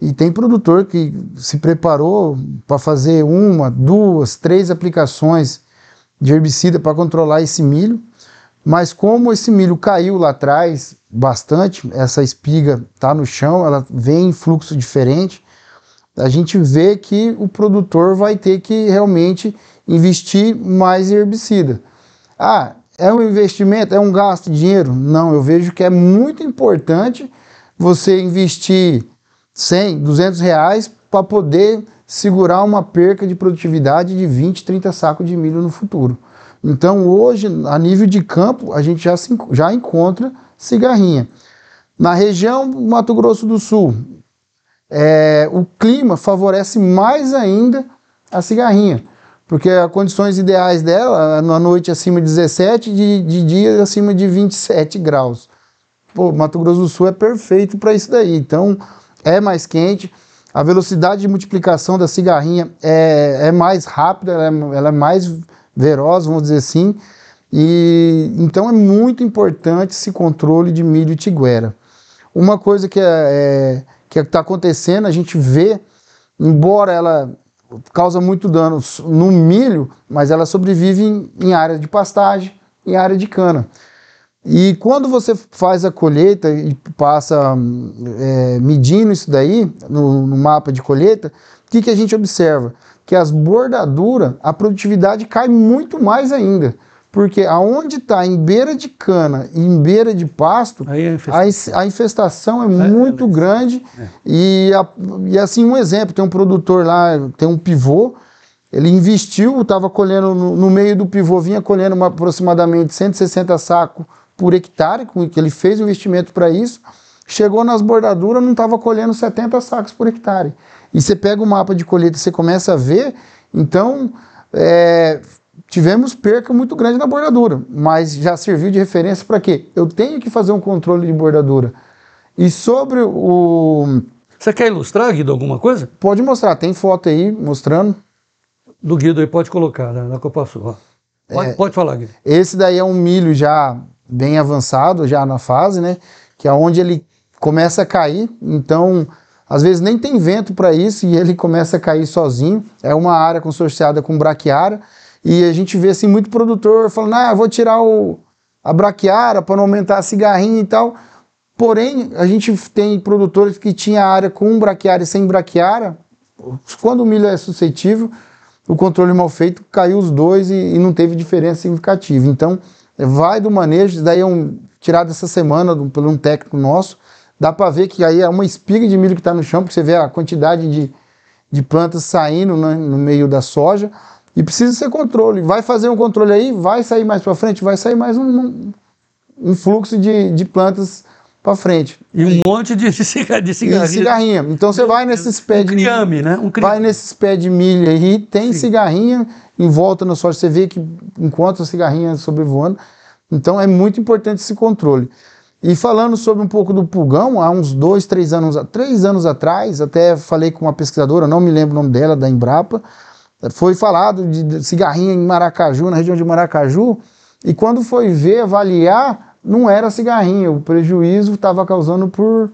E tem produtor que se preparou para fazer uma, duas, três aplicações de herbicida para controlar esse milho, mas como esse milho caiu lá atrás bastante, essa espiga está no chão, ela vem em fluxo diferente, a gente vê que o produtor vai ter que realmente investir mais em herbicida. Ah, é um investimento, é um gasto de dinheiro? Não, eu vejo que é muito importante você investir 100, 200 reais para poder segurar uma perca de produtividade de 20, 30 sacos de milho no futuro. Então hoje, a nível de campo, a gente já, se, já encontra cigarrinha. Na região Mato Grosso do Sul, é, o clima favorece mais ainda a cigarrinha, porque as condições ideais dela, na noite acima de 17, de, de dia acima de 27 graus. Pô, Mato Grosso do Sul é perfeito para isso daí. Então, é mais quente, a velocidade de multiplicação da cigarrinha é, é mais rápida, ela é, ela é mais veloz, vamos dizer assim. E então é muito importante esse controle de milho e tiguera. Uma coisa que é, é que é, está acontecendo, a gente vê, embora ela causa muito dano no milho, mas ela sobrevive em, em área de pastagem, em área de cana. E quando você faz a colheita e passa hum, é, medindo isso daí no, no mapa de colheita, o que, que a gente observa? Que as bordaduras, a produtividade cai muito mais ainda. Porque aonde está em beira de cana e em beira de pasto, é infestação. A, a, infestação é, é muito é, grande. E, a, e, assim, um exemplo, tem um produtor lá, tem um pivô, ele investiu, estava colhendo, no, no, meio do pivô, vinha colhendo uma, aproximadamente 160 sacos por hectare, que ele fez o investimento para isso, chegou nas bordaduras, não estava colhendo 70 sacos por hectare. E você pega o mapa de colheita, você começa a ver, então é, tivemos perca muito grande na bordadura, mas já serviu de referência para quê? Eu tenho que fazer um controle de bordadura. E sobre o... Você quer ilustrar, Guido, alguma coisa? Pode mostrar, tem foto aí mostrando. Do Guido aí, pode colocar né, na Copa Sul. Pode, é, pode falar, Guido. Esse daí é um milho já bem avançado já na fase, né? Que é onde ele começa a cair. Então, às vezes nem tem vento para isso e ele começa a cair sozinho. É uma área consorciada com braquiara e a gente vê assim muito produtor falando: "Ah, vou tirar o a braquiara para não aumentar a cigarrinha e tal". Porém, a gente tem produtores que tinha área com braquiara e sem braquiara. Quando o milho é suscetível, o controle mal feito caiu os dois e, e não teve diferença significativa. Então, vai do manejo, daí é um tirado essa semana do, por um técnico nosso, dá para ver que aí é uma espiga de milho que está no chão, porque você vê a quantidade de, de plantas saindo no, né, no meio da soja, e precisa ser controle. Vai fazer um controle aí, vai sair mais para frente, vai sair mais um, um, um fluxo de, de plantas para frente. E um monte de, (laughs) cigarrinha. Então você vai nesses pés um de milho, né? Um Vai nesses pés de milho aí, tem Sim. cigarrinha em volta na sorte Você vê que encontra cigarrinha sobrevoando. Então é muito importante esse controle. E falando sobre um pouco do pulgão, há uns dois, três anos, três anos atrás, até falei com uma pesquisadora, não me lembro o nome dela, da Embrapa, foi falado de cigarrinha em Maracaju, na região de Maracaju, e quando foi ver, avaliar, não era cigarrinho, o prejuízo estava causando por,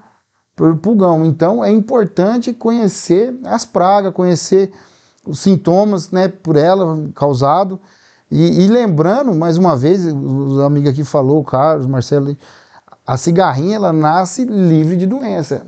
por pulgão. Então é importante conhecer as pragas, conhecer os sintomas né, por ela causado. E, e lembrando, mais uma vez, os amigos aqui falou, o Carlos, Marcelo, a cigarrinha ela nasce livre de doença.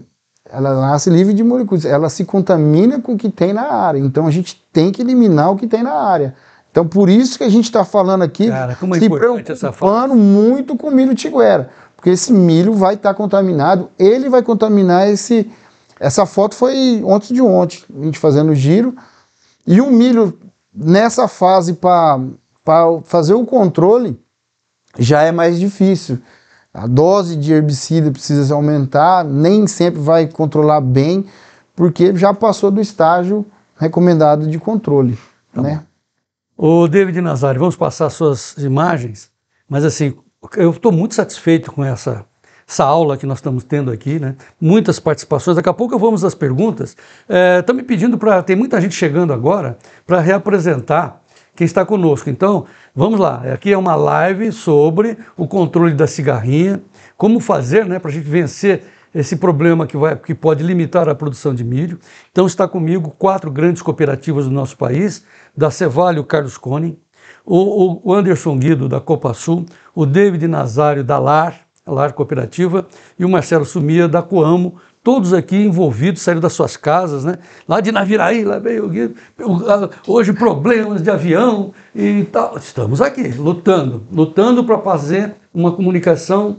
Ela nasce livre de moléculas, ela se contamina com o que tem na área. Então a gente tem que eliminar o que tem na área. Então, por isso que a gente está falando aqui, Cara, como é se preocupando muito com o milho tiguera, porque esse milho vai estar tá contaminado, ele vai contaminar esse... Essa foto foi ontem de ontem, a gente fazendo o giro, e o milho nessa fase para fazer o controle já é mais difícil. A dose de herbicida precisa aumentar, nem sempre vai controlar bem, porque já passou do estágio recomendado de controle. Tá né? O David Nazário, vamos passar suas imagens, mas assim, eu estou muito satisfeito com essa, essa aula que nós estamos tendo aqui, né? Muitas participações. Daqui a pouco vamos às perguntas. Estão é, tá me pedindo para. Tem muita gente chegando agora para reapresentar quem está conosco. Então, vamos lá. Aqui é uma live sobre o controle da cigarrinha, como fazer né, para a gente vencer esse problema que, vai, que pode limitar a produção de milho. Então está comigo quatro grandes cooperativas do nosso país, da Cevalho Carlos Cone, o, o Anderson Guido da Copa Sul, o David Nazário da LAR, LAR Cooperativa, e o Marcelo Sumia da Coamo, todos aqui envolvidos, saíram das suas casas, né? Lá de Naviraí, lá veio hoje problemas de avião e tal. Estamos aqui, lutando, lutando para fazer uma comunicação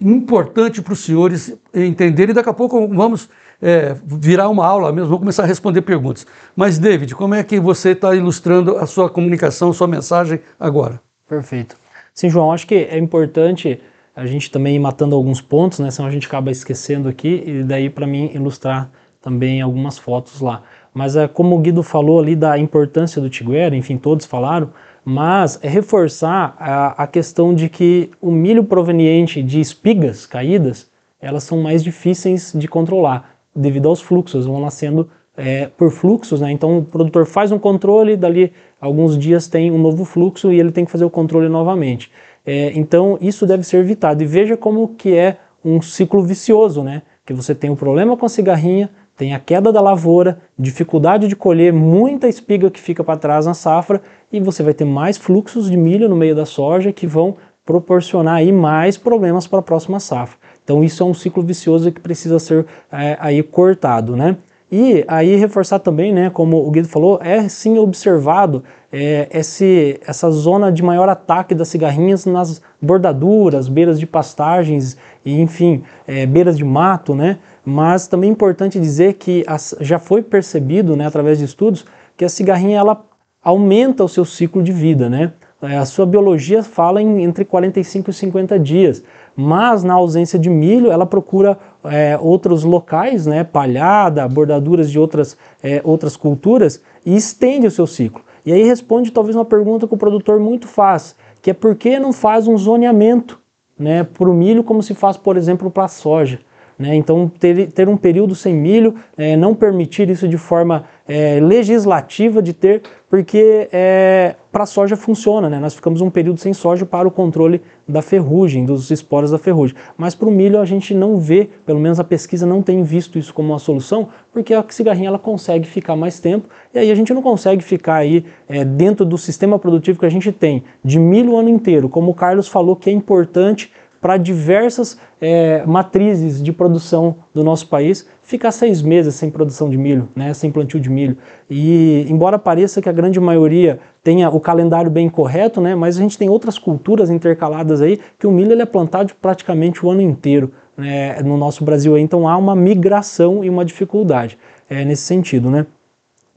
importante para os senhores entenderem. Daqui a pouco vamos é, virar uma aula mesmo, vou começar a responder perguntas. Mas, David, como é que você está ilustrando a sua comunicação, sua mensagem agora? Perfeito. Sim, João, acho que é importante a gente também ir matando alguns pontos, né? Senão a gente acaba esquecendo aqui, e daí para mim ilustrar também algumas fotos lá. Mas é como o Guido falou ali da importância do Tiguera, enfim, todos falaram, mas é reforçar a, a questão de que o milho proveniente de espigas caídas, elas são mais difíceis de controlar, devido aos fluxos, vão nascendo é, por fluxos, né? Então o produtor faz um controle, dali alguns dias tem um novo fluxo e ele tem que fazer o controle novamente. É, então isso deve ser evitado. E veja como que é um ciclo vicioso, né? Que você tem um problema com a cigarrinha, tem a queda da lavoura, dificuldade de colher, muita espiga que fica para trás na safra e você vai ter mais fluxos de milho no meio da soja que vão proporcionar aí mais problemas para a próxima safra. Então isso é um ciclo vicioso que precisa ser é, aí cortado, né? E aí reforçar também, né, como o Guido falou, é sim observado é, esse, essa zona de maior ataque das cigarrinhas nas bordaduras, beiras de pastagens e enfim, é, beiras de mato, né? Mas também é importante dizer que as, já foi percebido, né, através de estudos, que a cigarrinha ela aumenta o seu ciclo de vida, né? A sua biologia fala em entre 45 e 50 dias, mas na ausência de milho, ela procura é, outros locais, né? Palhada, bordaduras de outras, é, outras culturas e estende o seu ciclo. E aí responde talvez uma pergunta que o produtor muito faz, que é por que não faz um zoneamento né, para o milho como se faz, por exemplo, para a soja? Né? Então, ter, ter um período sem milho, é, não permitir isso de forma é, legislativa de ter, porque é, para soja funciona, né? nós ficamos um período sem soja para o controle da ferrugem, dos esporos da ferrugem. Mas para o milho a gente não vê, pelo menos a pesquisa não tem visto isso como uma solução, porque a cigarrinha ela consegue ficar mais tempo e aí a gente não consegue ficar aí é, dentro do sistema produtivo que a gente tem de milho o ano inteiro, como o Carlos falou que é importante para diversas é, matrizes de produção do nosso país ficar seis meses sem produção de milho, né, sem plantio de milho. E embora pareça que a grande maioria tenha o calendário bem correto, né, mas a gente tem outras culturas intercaladas aí que o milho ele é plantado praticamente o ano inteiro né, no nosso Brasil. Então há uma migração e uma dificuldade é, nesse sentido, né?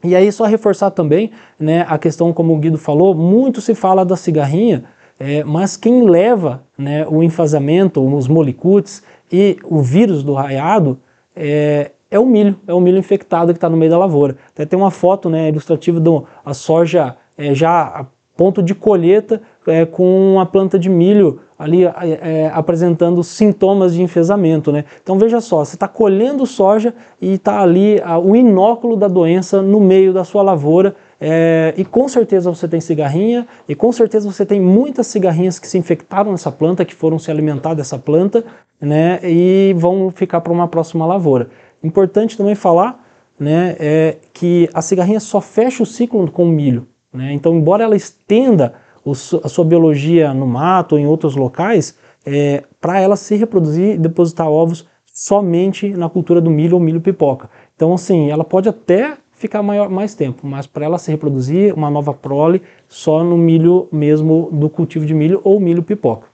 E aí só reforçar também, né, a questão como o Guido falou, muito se fala da cigarrinha, é, mas quem leva né, o enfasamento, os molicutes e o vírus do raiado é, é o milho, é o milho infectado que está no meio da lavoura. Até tem uma foto né, ilustrativa da soja é, já a ponto de colheita é, com a planta de milho ali é, é, apresentando sintomas de enfesamento. Né? Então veja só, você está colhendo soja e está ali a, o inóculo da doença no meio da sua lavoura é, e com certeza você tem cigarrinha, e com certeza você tem muitas cigarrinhas que se infectaram nessa planta, que foram se alimentar dessa planta, né? E vão ficar para uma próxima lavoura. Importante também falar né, é que a cigarrinha só fecha o ciclo com o milho. Né? Então, embora ela estenda a sua biologia no mato ou em outros locais, é, para ela se reproduzir e depositar ovos somente na cultura do milho ou milho pipoca. Então, assim, ela pode até ficar maior, mais tempo, mas para ela se reproduzir, uma nova prole só no milho mesmo do cultivo de milho ou milho pipoca.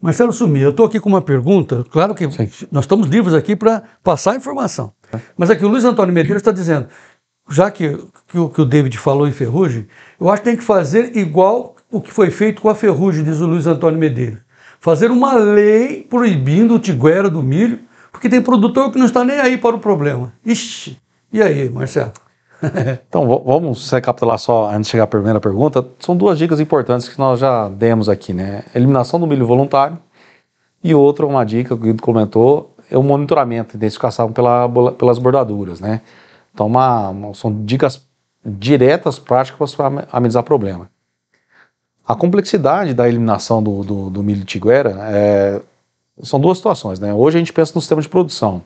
Marcelo Sumir, eu estou aqui com uma pergunta, claro que Sim. nós estamos livres aqui para passar a informação, mas aqui o Luiz Antônio Medeiros está dizendo, já que, que, o, que o David falou em ferrugem, eu acho que tem que fazer igual o que foi feito com a ferrugem, diz o Luiz Antônio Medeiros. Fazer uma lei proibindo o tiguera do milho, porque tem produtor que não está nem aí para o problema. Ixi, e aí, Marcelo? (laughs) então vamos recapitular só antes de chegar à primeira pergunta. São duas dicas importantes que nós já demos aqui, né? Eliminação do milho voluntário e outra, uma dica que o Guido comentou, é o monitoramento, identificação pela, pelas bordaduras, né? Então uma, uma, são dicas diretas, práticas para amenizar o problema. A complexidade da eliminação do, do, do milho tiguera é, são duas situações, né? Hoje a gente pensa no sistema de produção.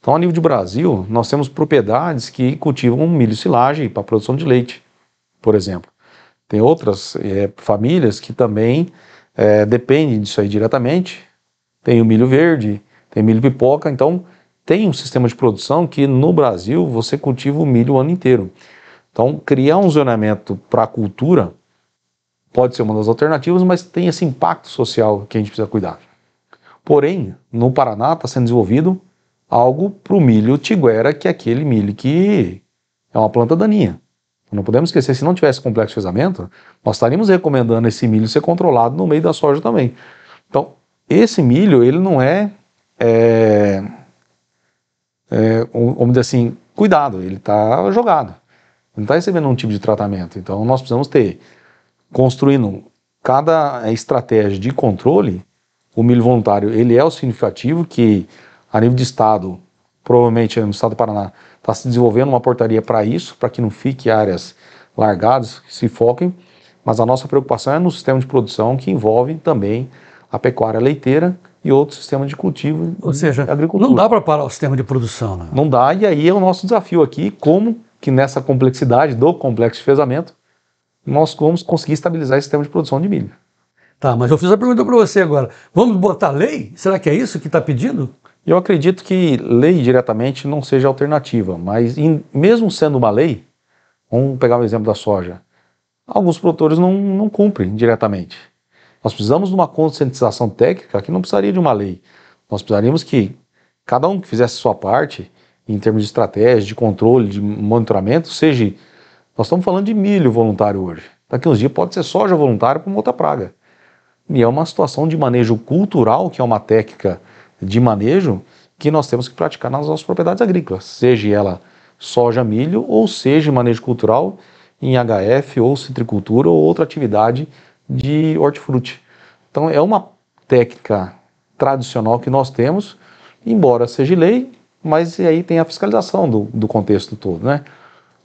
Então, a nível de Brasil, nós temos propriedades que cultivam milho silagem para produção de leite, por exemplo. Tem outras é, famílias que também é, dependem disso aí diretamente. Tem o milho verde, tem milho pipoca. Então, tem um sistema de produção que no Brasil você cultiva o milho o ano inteiro. Então, criar um zonamento para a cultura pode ser uma das alternativas, mas tem esse impacto social que a gente precisa cuidar. Porém, no Paraná está sendo desenvolvido algo para o milho tiguera, que é aquele milho que é uma planta daninha. Não podemos esquecer, se não tivesse complexo de fezamento, nós estaríamos recomendando esse milho ser controlado no meio da soja também. Então, esse milho, ele não é, é, é vamos dizer assim, cuidado, ele está jogado. Não está recebendo um tipo de tratamento. Então, nós precisamos ter, construindo cada estratégia de controle, o milho voluntário, ele é o significativo que a nível de Estado, provavelmente é no Estado do Paraná, está se desenvolvendo uma portaria para isso, para que não fique áreas largadas, que se foquem, mas a nossa preocupação é no sistema de produção que envolve também a pecuária leiteira e outro sistema de cultivo Ou seja, agricultura. não dá para parar o sistema de produção. Né? Não dá, e aí é o nosso desafio aqui, como que nessa complexidade do complexo de fezamento, nós vamos conseguir estabilizar esse sistema de produção de milho. Tá, mas eu fiz a pergunta para você agora. Vamos botar lei? Será que é isso que está pedindo? Eu acredito que lei diretamente não seja alternativa, mas em, mesmo sendo uma lei, vamos pegar o exemplo da soja, alguns produtores não, não cumprem diretamente. Nós precisamos de uma conscientização técnica que não precisaria de uma lei. Nós precisaríamos que cada um que fizesse sua parte, em termos de estratégia, de controle, de monitoramento, seja. Nós estamos falando de milho voluntário hoje. Daqui uns dias pode ser soja voluntária para uma outra praga. E é uma situação de manejo cultural, que é uma técnica de manejo que nós temos que praticar nas nossas propriedades agrícolas, seja ela soja, milho, ou seja manejo cultural em HF ou citricultura ou outra atividade de hortifruti. Então é uma técnica tradicional que nós temos, embora seja lei, mas aí tem a fiscalização do, do contexto todo, né?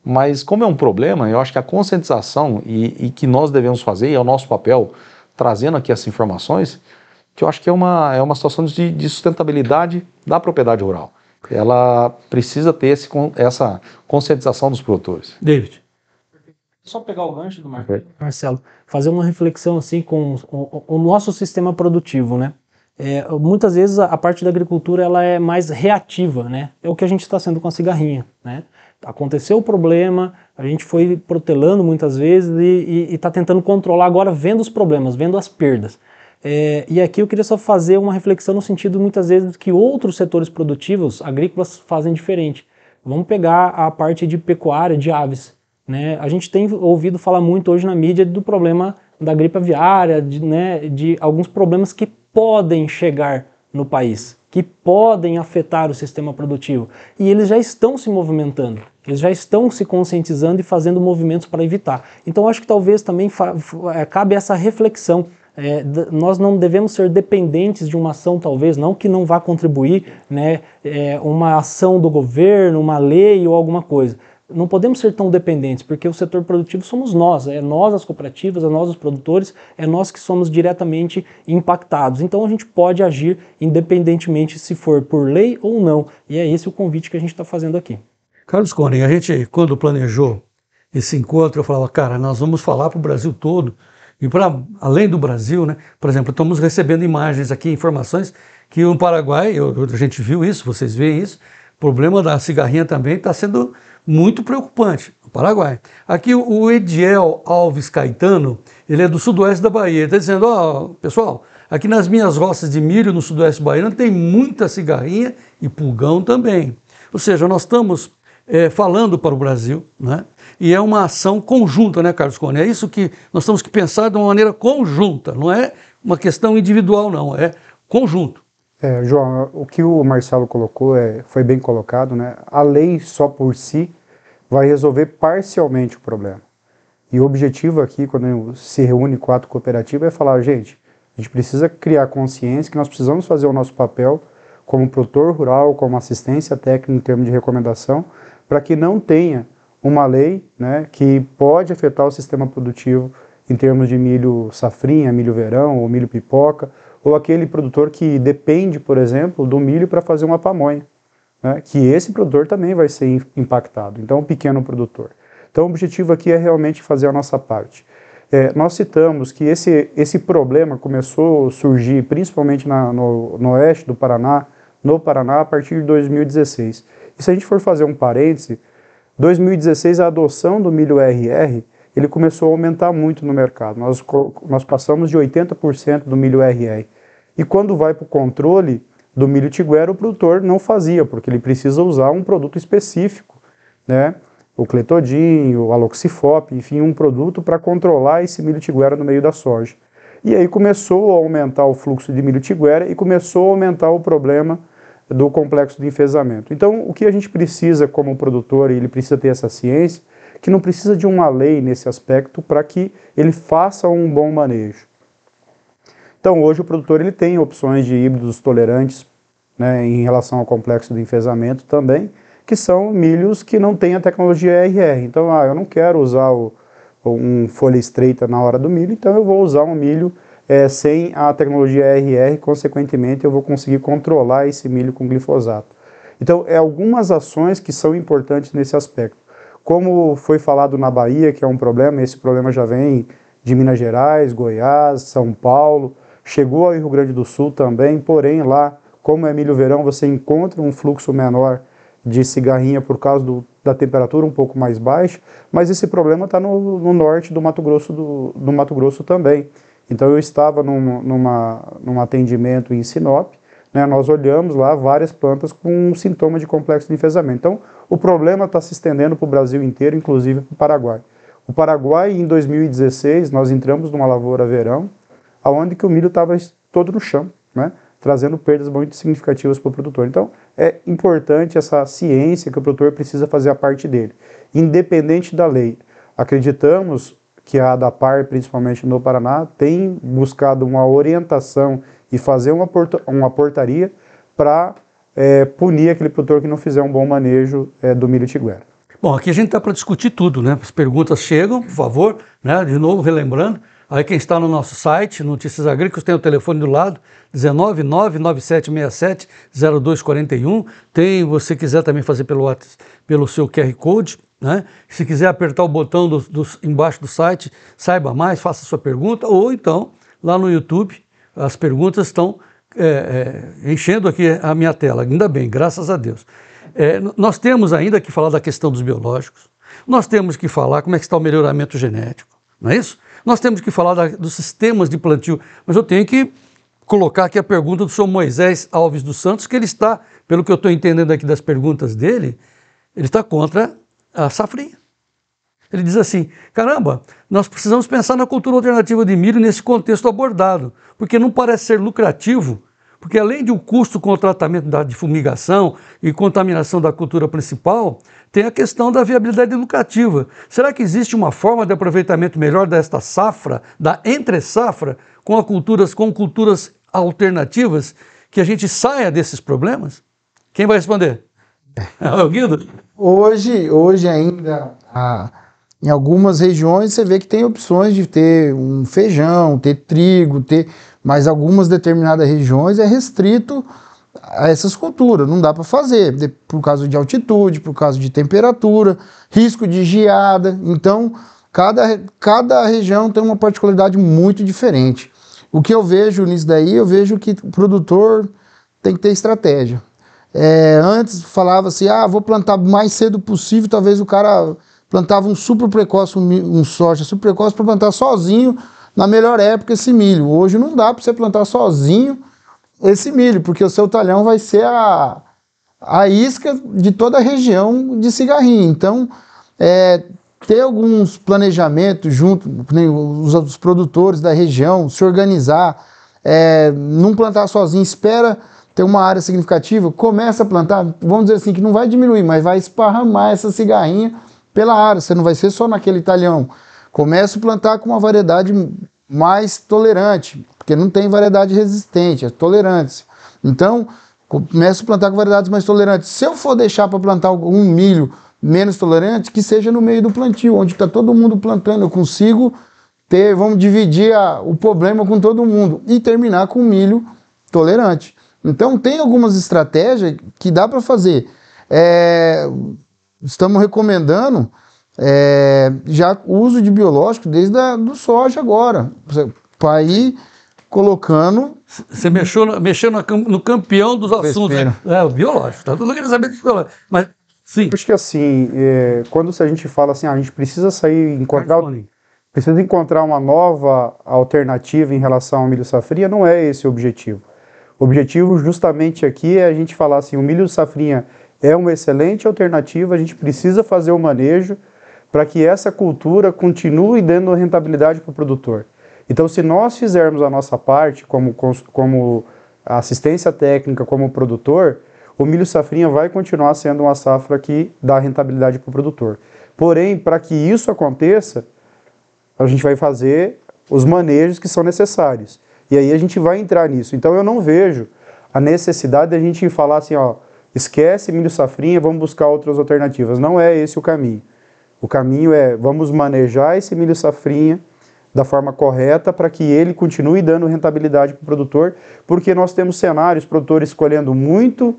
Mas como é um problema, eu acho que a conscientização e, e que nós devemos fazer, e é o nosso papel, trazendo aqui essas informações, que eu acho que é uma, é uma situação de, de sustentabilidade da propriedade rural. Ela precisa ter esse, essa conscientização dos produtores. David. Só pegar o gancho do Marcelo. Marcelo, fazer uma reflexão assim com o, o nosso sistema produtivo, né? É, muitas vezes a, a, parte da agricultura ela é mais reativa, né? É o que a gente está sendo com a cigarrinha, né? Aconteceu o problema, a gente foi protelando muitas vezes e está tentando controlar agora vendo os problemas, vendo as perdas. É, e aqui eu queria só fazer uma reflexão no sentido, muitas vezes, que outros setores produtivos agrícolas fazem diferente. Vamos pegar a parte de pecuária, de aves. Né? A gente tem ouvido falar muito hoje na mídia do problema da gripe aviária, de, né, de alguns problemas que podem chegar no país, que podem afetar o sistema produtivo. E eles já estão se movimentando, eles já estão se conscientizando e fazendo movimentos para evitar. Então, acho que talvez também é, cabe essa reflexão é, nós não devemos ser dependentes de uma ação, talvez, não que não vá contribuir, né, é, uma ação do governo, uma lei ou alguma coisa. Não podemos ser tão dependentes, porque o setor produtivo somos nós, é nós as cooperativas, é nós os produtores, é nós que somos diretamente impactados. Então a gente pode agir independentemente se for por lei ou não, e é esse o convite que a gente está fazendo aqui. Carlos Conen, a gente, quando planejou esse encontro, eu falava, cara, nós vamos falar para o Brasil todo e para além do Brasil, né? Por exemplo, estamos recebendo imagens aqui, informações que o Paraguai, eu, a gente viu isso, vocês veem isso, o problema da cigarrinha também está sendo muito preocupante no Paraguai. Aqui o Ediel Alves Caetano, ele é do sudoeste da Bahia, está dizendo, ó, oh, pessoal, aqui nas minhas roças de milho no sudoeste baiano tem muita cigarrinha e pulgão também. Ou seja, nós estamos é, falando para o Brasil, né? e é uma ação conjunta, né, Carlos Cone? É isso que nós temos que pensar de uma maneira conjunta, não é uma questão individual, não, é conjunto. É, João, o que o Marcelo colocou é, foi bem colocado, né? A lei só por si vai resolver parcialmente o problema. E o objetivo aqui, quando se reúne quatro cooperativas, é falar, gente, a gente precisa criar consciência que nós precisamos fazer o nosso papel como produtor rural, como assistência técnica em termos de recomendação, para que não tenha uma lei né, que pode afetar o sistema produtivo em termos de milho safrinha, milho verão ou milho pipoca, ou aquele produtor que depende, por exemplo, do milho para fazer uma pamonha, né, que esse produtor também vai ser impactado, então o um pequeno produtor. Então o objetivo aqui é realmente fazer a nossa parte. É, nós citamos que esse, esse problema começou a surgir principalmente na, no, no oeste do Paraná, no Paraná, a partir de 2016. E se a gente for fazer um parêntese, 2016 a adoção do milho RR ele começou a aumentar muito no mercado. Nós, nós passamos de 80% do milho RR. E quando vai para o controle do milho tiguera, o produtor não fazia, porque ele precisa usar um produto específico, né? o cletodin, o aloxifop, enfim, um produto para controlar esse milho tiguera no meio da soja. E aí começou a aumentar o fluxo de milho tiguera e começou a aumentar o problema do complexo de enfesamento. Então, o que a gente precisa como produtor, e ele precisa ter essa ciência, que não precisa de uma lei nesse aspecto para que ele faça um bom manejo. Então, hoje o produtor ele tem opções de híbridos tolerantes né, em relação ao complexo de enfesamento também, que são milhos que não têm a tecnologia RR. Então, ah, eu não quero usar o, um folha estreita na hora do milho, então eu vou usar um milho é, sem a tecnologia RR, consequentemente eu vou conseguir controlar esse milho com glifosato. Então, é algumas ações que são importantes nesse aspecto. Como foi falado na Bahia, que é um problema, esse problema já vem de Minas Gerais, Goiás, São Paulo, chegou ao Rio Grande do Sul também, porém lá, como é milho verão, você encontra um fluxo menor de cigarrinha por causa do, da temperatura um pouco mais baixa, mas esse problema está no, no, norte do Mato Grosso do, do Mato Grosso também. Então eu estava num, numa, num atendimento em Sinop, né, nós olhamos lá várias plantas com sintoma de complexo de enfesamento. Então o problema está se estendendo para o Brasil inteiro, inclusive para o Paraguai. O Paraguai, em 2016, nós entramos numa lavoura verão, aonde que o milho estava todo no chão, né, trazendo perdas muito significativas para o produtor. Então, é importante essa ciência que o produtor precisa fazer a parte dele, independente da lei. Acreditamos que a ADAPAR, principalmente no Paraná, tem buscado uma orientação e fazer uma, porta, uma portaria para é, punir aquele produtor que não fizer um bom manejo é, do milho tiguera. Bom, aqui a gente está para discutir tudo, né? As perguntas chegam, por favor, né? De novo, relembrando, aí quem está no nosso site, Notícias Agrícolas, tem o telefone do lado, 19997670241. Tem, você quiser também fazer pelo, pelo seu QR Code, né? Se quiser apertar o botão do, do, embaixo do site, saiba mais, faça sua pergunta, ou então lá no YouTube, as perguntas estão é, é, enchendo aqui a minha tela, ainda bem, graças a Deus. É, nós temos ainda que falar da questão dos biológicos, nós temos que falar como é que está o melhoramento genético, não é isso? Nós temos que falar da, dos sistemas de plantio, mas eu tenho que colocar aqui a pergunta do senhor Moisés Alves dos Santos, que ele está, pelo que eu estou entendendo aqui das perguntas dele, ele está contra a ah, safrinha. Ele diz assim: caramba, nós precisamos pensar na cultura alternativa de milho nesse contexto abordado, porque não parece ser lucrativo, porque além do custo com o tratamento da, de fumigação e contaminação da cultura principal, tem a questão da viabilidade lucrativa. Será que existe uma forma de aproveitamento melhor desta safra, da entre-safra, com, culturas, com culturas alternativas, que a gente saia desses problemas? Quem vai responder? Guido? Hoje, hoje ainda, a, em algumas regiões, você vê que tem opções de ter um feijão, ter trigo, ter. Mas algumas determinadas regiões é restrito a essas culturas. Não dá para fazer, de, por causa de altitude, por causa de temperatura, risco de geada. Então, cada, cada região tem uma particularidade muito diferente. O que eu vejo nisso daí, eu vejo que o produtor tem que ter estratégia. É, antes falava assim, ah, vou plantar mais cedo possível, talvez o cara plantava um super precoce, um, um soja super precoce para plantar sozinho na melhor época esse milho. Hoje não dá para você plantar sozinho esse milho, porque o seu talhão vai ser a, a isca de toda a região de cigarrinho. Então, é, ter alguns planejamentos junto, os, os produtores da região, se organizar, é, não plantar sozinho, espera tem uma área significativa, começa a plantar, vamos dizer assim, que não vai diminuir, mas vai esparramar essa cigarrinha pela área, você não vai ser só naquele talhão. Começa a plantar com uma variedade mais tolerante, porque não tem variedade resistente, é tolerante. Então, começa a plantar com variedades mais tolerantes. Se eu for deixar para plantar um milho menos tolerante, que seja no meio do plantio, onde está todo mundo plantando, eu consigo ter, vamos dividir a, o problema com todo mundo e terminar com milho tolerante. Então, tem algumas estratégias que dá para fazer. É, estamos recomendando é, já o uso de biológico desde a, do soja agora, para tá ir colocando. Você mexeu, no, mexeu no, campeão dos assuntos. Né? É, o biológico. Todo tá? mundo quer saber de biológico. Mas, sim. Acho que assim, é, quando a gente fala assim, ah, a gente precisa sair encontrar. Precisa encontrar uma nova alternativa em relação ao milho safria, não é esse o objetivo. O objetivo justamente aqui é a gente falar assim, o milho safrinha é uma excelente alternativa, a gente precisa fazer o manejo para que essa cultura continue dando rentabilidade para o produtor. Então, se nós fizermos a nossa parte como, como assistência técnica, como produtor, o milho safrinha vai continuar sendo uma safra que dá rentabilidade para o produtor. Porém, para que isso aconteça, a gente vai fazer os manejos que são necessários. E aí a gente vai entrar nisso. Então eu não vejo a necessidade da gente falar assim, ó, esquece milho safrinha, vamos buscar outras alternativas. Não é esse o caminho. O caminho é vamos manejar esse milho safrinha da forma correta para que ele continue dando rentabilidade para o produtor, porque nós temos cenários, produtores escolhendo muito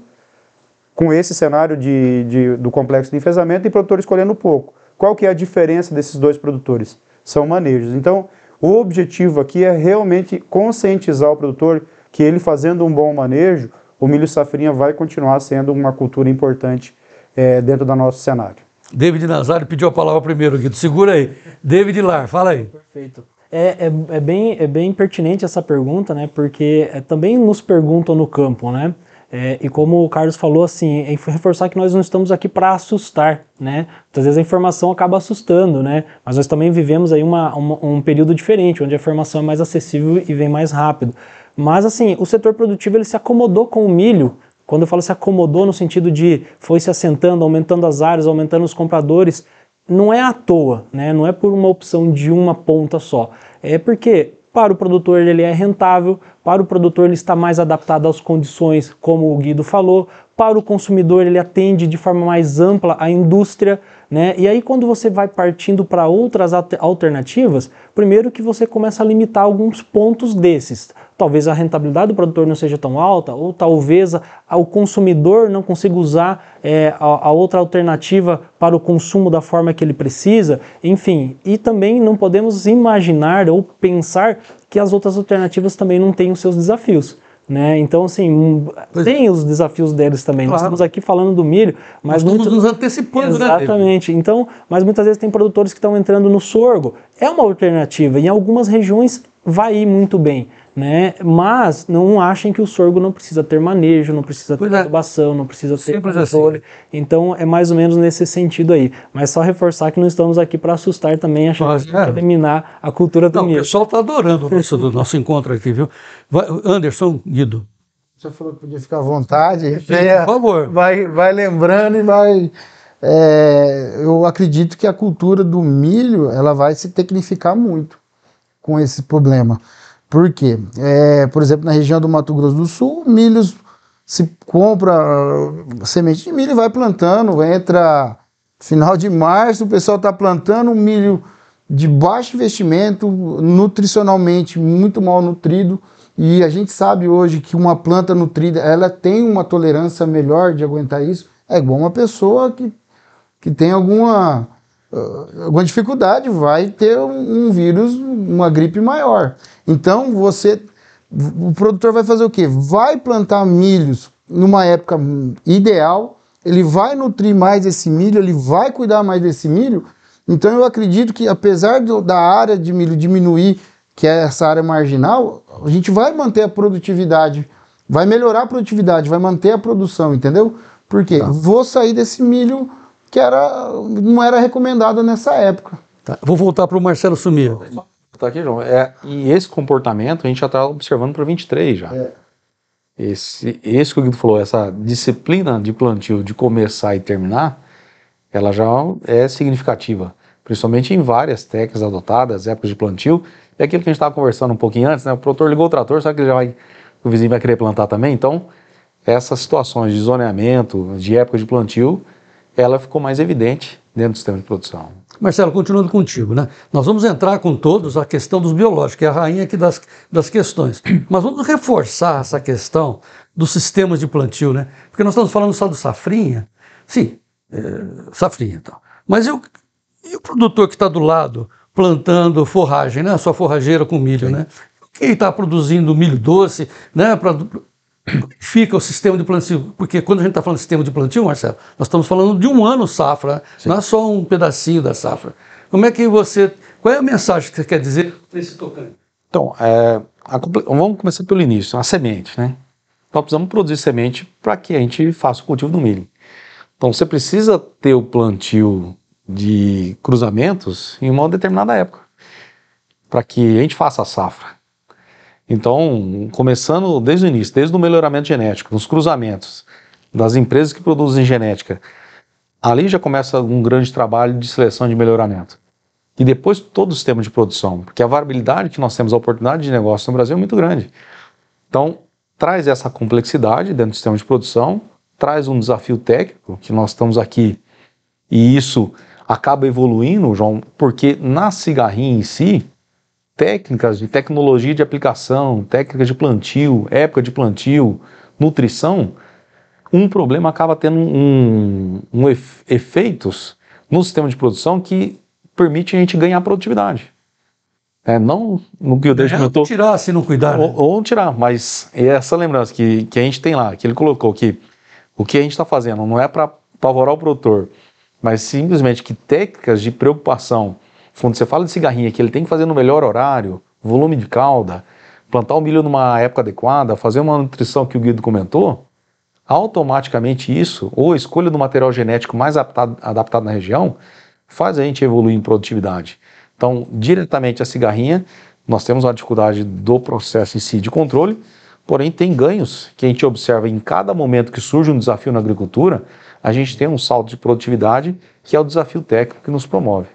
com esse cenário de, de, do complexo de enfesamento e produtor escolhendo pouco. Qual que é a diferença desses dois produtores? São manejos. Então, o objetivo aqui é realmente conscientizar o produtor que ele fazendo um bom manejo, o milho safrinha vai continuar sendo uma cultura importante é, dentro do nosso cenário. David Nazário pediu a palavra primeiro, Guido. Segura aí. David Lar, fala aí. Perfeito. É, é, é, bem, é bem pertinente essa pergunta, né? Porque é, também nos perguntam no campo, né? É, e como o Carlos falou, assim, é reforçar que nós não estamos aqui para assustar, né? Muitas vezes a informação acaba assustando, né? Mas nós também vivemos aí uma, uma, um período diferente, onde a informação é mais acessível e vem mais rápido. Mas, assim, o setor produtivo ele se acomodou com o milho, quando eu falo se acomodou no sentido de foi se assentando, aumentando as áreas, aumentando os compradores, não é à toa, né? não é por uma opção de uma ponta só. É porque para o produtor ele é rentável, para o produtor ele está mais adaptado às condições, como o Guido falou, para o consumidor ele atende de forma mais ampla a indústria, né? E aí quando você vai partindo para outras alternativas, primeiro que você começa a limitar alguns pontos desses. Talvez a rentabilidade do produtor não seja tão alta, ou talvez o consumidor não consiga usar é, a, a outra alternativa para o consumo da forma que ele precisa, enfim. E também não podemos imaginar ou pensar que as outras alternativas também não têm os seus desafios. Né? Então, assim, tem os desafios deles também. Claro. Nós estamos aqui falando do milho, mas. Nós estamos muito... nos antecipando, Exatamente. né? Exatamente. Então, mas muitas vezes tem produtores que estão entrando no sorgo. É uma alternativa. Em algumas regiões vai ir muito bem. Né? Mas não achem que o sorgo não precisa ter manejo, não precisa ter adubação, é. não precisa ter Simples assim. controle. Assim. Então é mais ou menos nesse sentido aí. Mas só reforçar que não estamos aqui para assustar também, achar, que é. eliminar a cultura do não, medo. O pessoal está adorando o do nosso encontro aqui, viu? Vai, Anderson, Guido. Você falou que podia ficar à vontade. Sim, é, por favor. Vai, vai lembrando e vai. É, eu acredito que a cultura do milho ela vai se tecnificar muito com esse problema. Por quê? É, por exemplo, na região do Mato Grosso do Sul, milhos se compra ah, semente de milho e vai plantando, entra final de março, o pessoal está plantando um milho de baixo investimento, nutricionalmente muito mal nutrido, e a gente sabe hoje que uma planta nutrida, ela tem uma tolerância melhor de aguentar isso, é igual uma pessoa que, que tem alguma ah, alguma dificuldade, vai ter um, um vírus, uma gripe maior. Então você, o produtor vai fazer o quê? Vai plantar milhos numa época ideal, ele vai nutrir mais esse milho, ele vai cuidar mais desse milho. Então eu acredito que apesar do, da área de milho diminuir, que é essa área marginal, a gente vai manter a produtividade, vai melhorar a produtividade, vai manter a produção, entendeu? Porque tá. vou sair desse milho que era, não era recomendada nessa época. Tá, vou voltar para o Marcelo Sumir. Tá aqui, João. É, e esse comportamento a gente já está observando para 23 já. É. Esse, esse que o Guido falou, essa disciplina de plantio de começar e terminar, ela já é significativa, principalmente em várias técnicas adotadas, épocas de plantio. É aquilo que a gente estava conversando um pouquinho antes, né? O produtor ligou o trator, sabe que ele já vai, o vizinho vai querer plantar também? Então, essas situações de zoneamento, de época de plantio, ela ficou mais evidente dentro do sistema de produção. Marcelo, continuando contigo, né? Nós vamos entrar com todos a questão dos biológicos, que é a rainha aqui das, das questões. (clears throat) Mas vamos reforçar essa questão dos sistemas de plantio, né? Porque nós estamos falando só do safrinha, sim, é, safrinha então. e então. tal. Mas o e o produtor que está do lado plantando forragem, né? A sua forrageira com milho, né? Quem está produzindo milho doce, né? fica o sistema de plantio, porque quando a gente está falando de sistema de plantio, Marcelo, nós estamos falando de um ano safra, Sim. não é só um pedacinho da safra. Como é que você. Qual é a mensagem que você quer dizer nesse tocante? Então, é, a, vamos começar pelo início, a semente, né? Nós precisamos produzir semente para que a gente faça o cultivo do milho. Então, você precisa ter o plantio de cruzamentos em uma determinada época, para que a gente faça a safra. Então, começando desde o início, desde o melhoramento genético, nos cruzamentos das empresas que produzem genética, ali já começa um grande trabalho de seleção de melhoramento. E depois todo o sistema de produção, porque a variabilidade que nós temos, a oportunidade de negócio no Brasil é muito grande. Então, traz essa complexidade dentro do sistema de produção, traz um desafio técnico, que nós estamos aqui, e isso acaba evoluindo, João, porque na cigarrinha em si, técnicas de tecnologia de aplicação, técnicas de plantio, época de plantio, nutrição, um problema acaba tendo um, um efeitos no sistema de produção que permite a gente ganhar produtividade. É, não no que o Deus comentou. É, tirar se não cuidar. Ou, né? ou, tirar, mas é essa lembrança que, que a gente tem lá, que ele colocou que o que a gente está fazendo não é para apavorar o produtor, mas simplesmente que técnicas de preocupação quando você fala de cigarrinha, que ele tem que fazer no melhor horário, volume de calda, plantar o milho numa época adequada, fazer uma nutrição que o Guido comentou, automaticamente isso, ou a escolha do material genético mais adaptado, adaptado na região, faz a gente evoluir em produtividade. Então, diretamente a cigarrinha, nós temos uma dificuldade do processo em si de controle, porém tem ganhos que a gente observa em cada momento que surge um desafio na agricultura, a gente tem um salto de produtividade que é o desafio técnico que nos promove.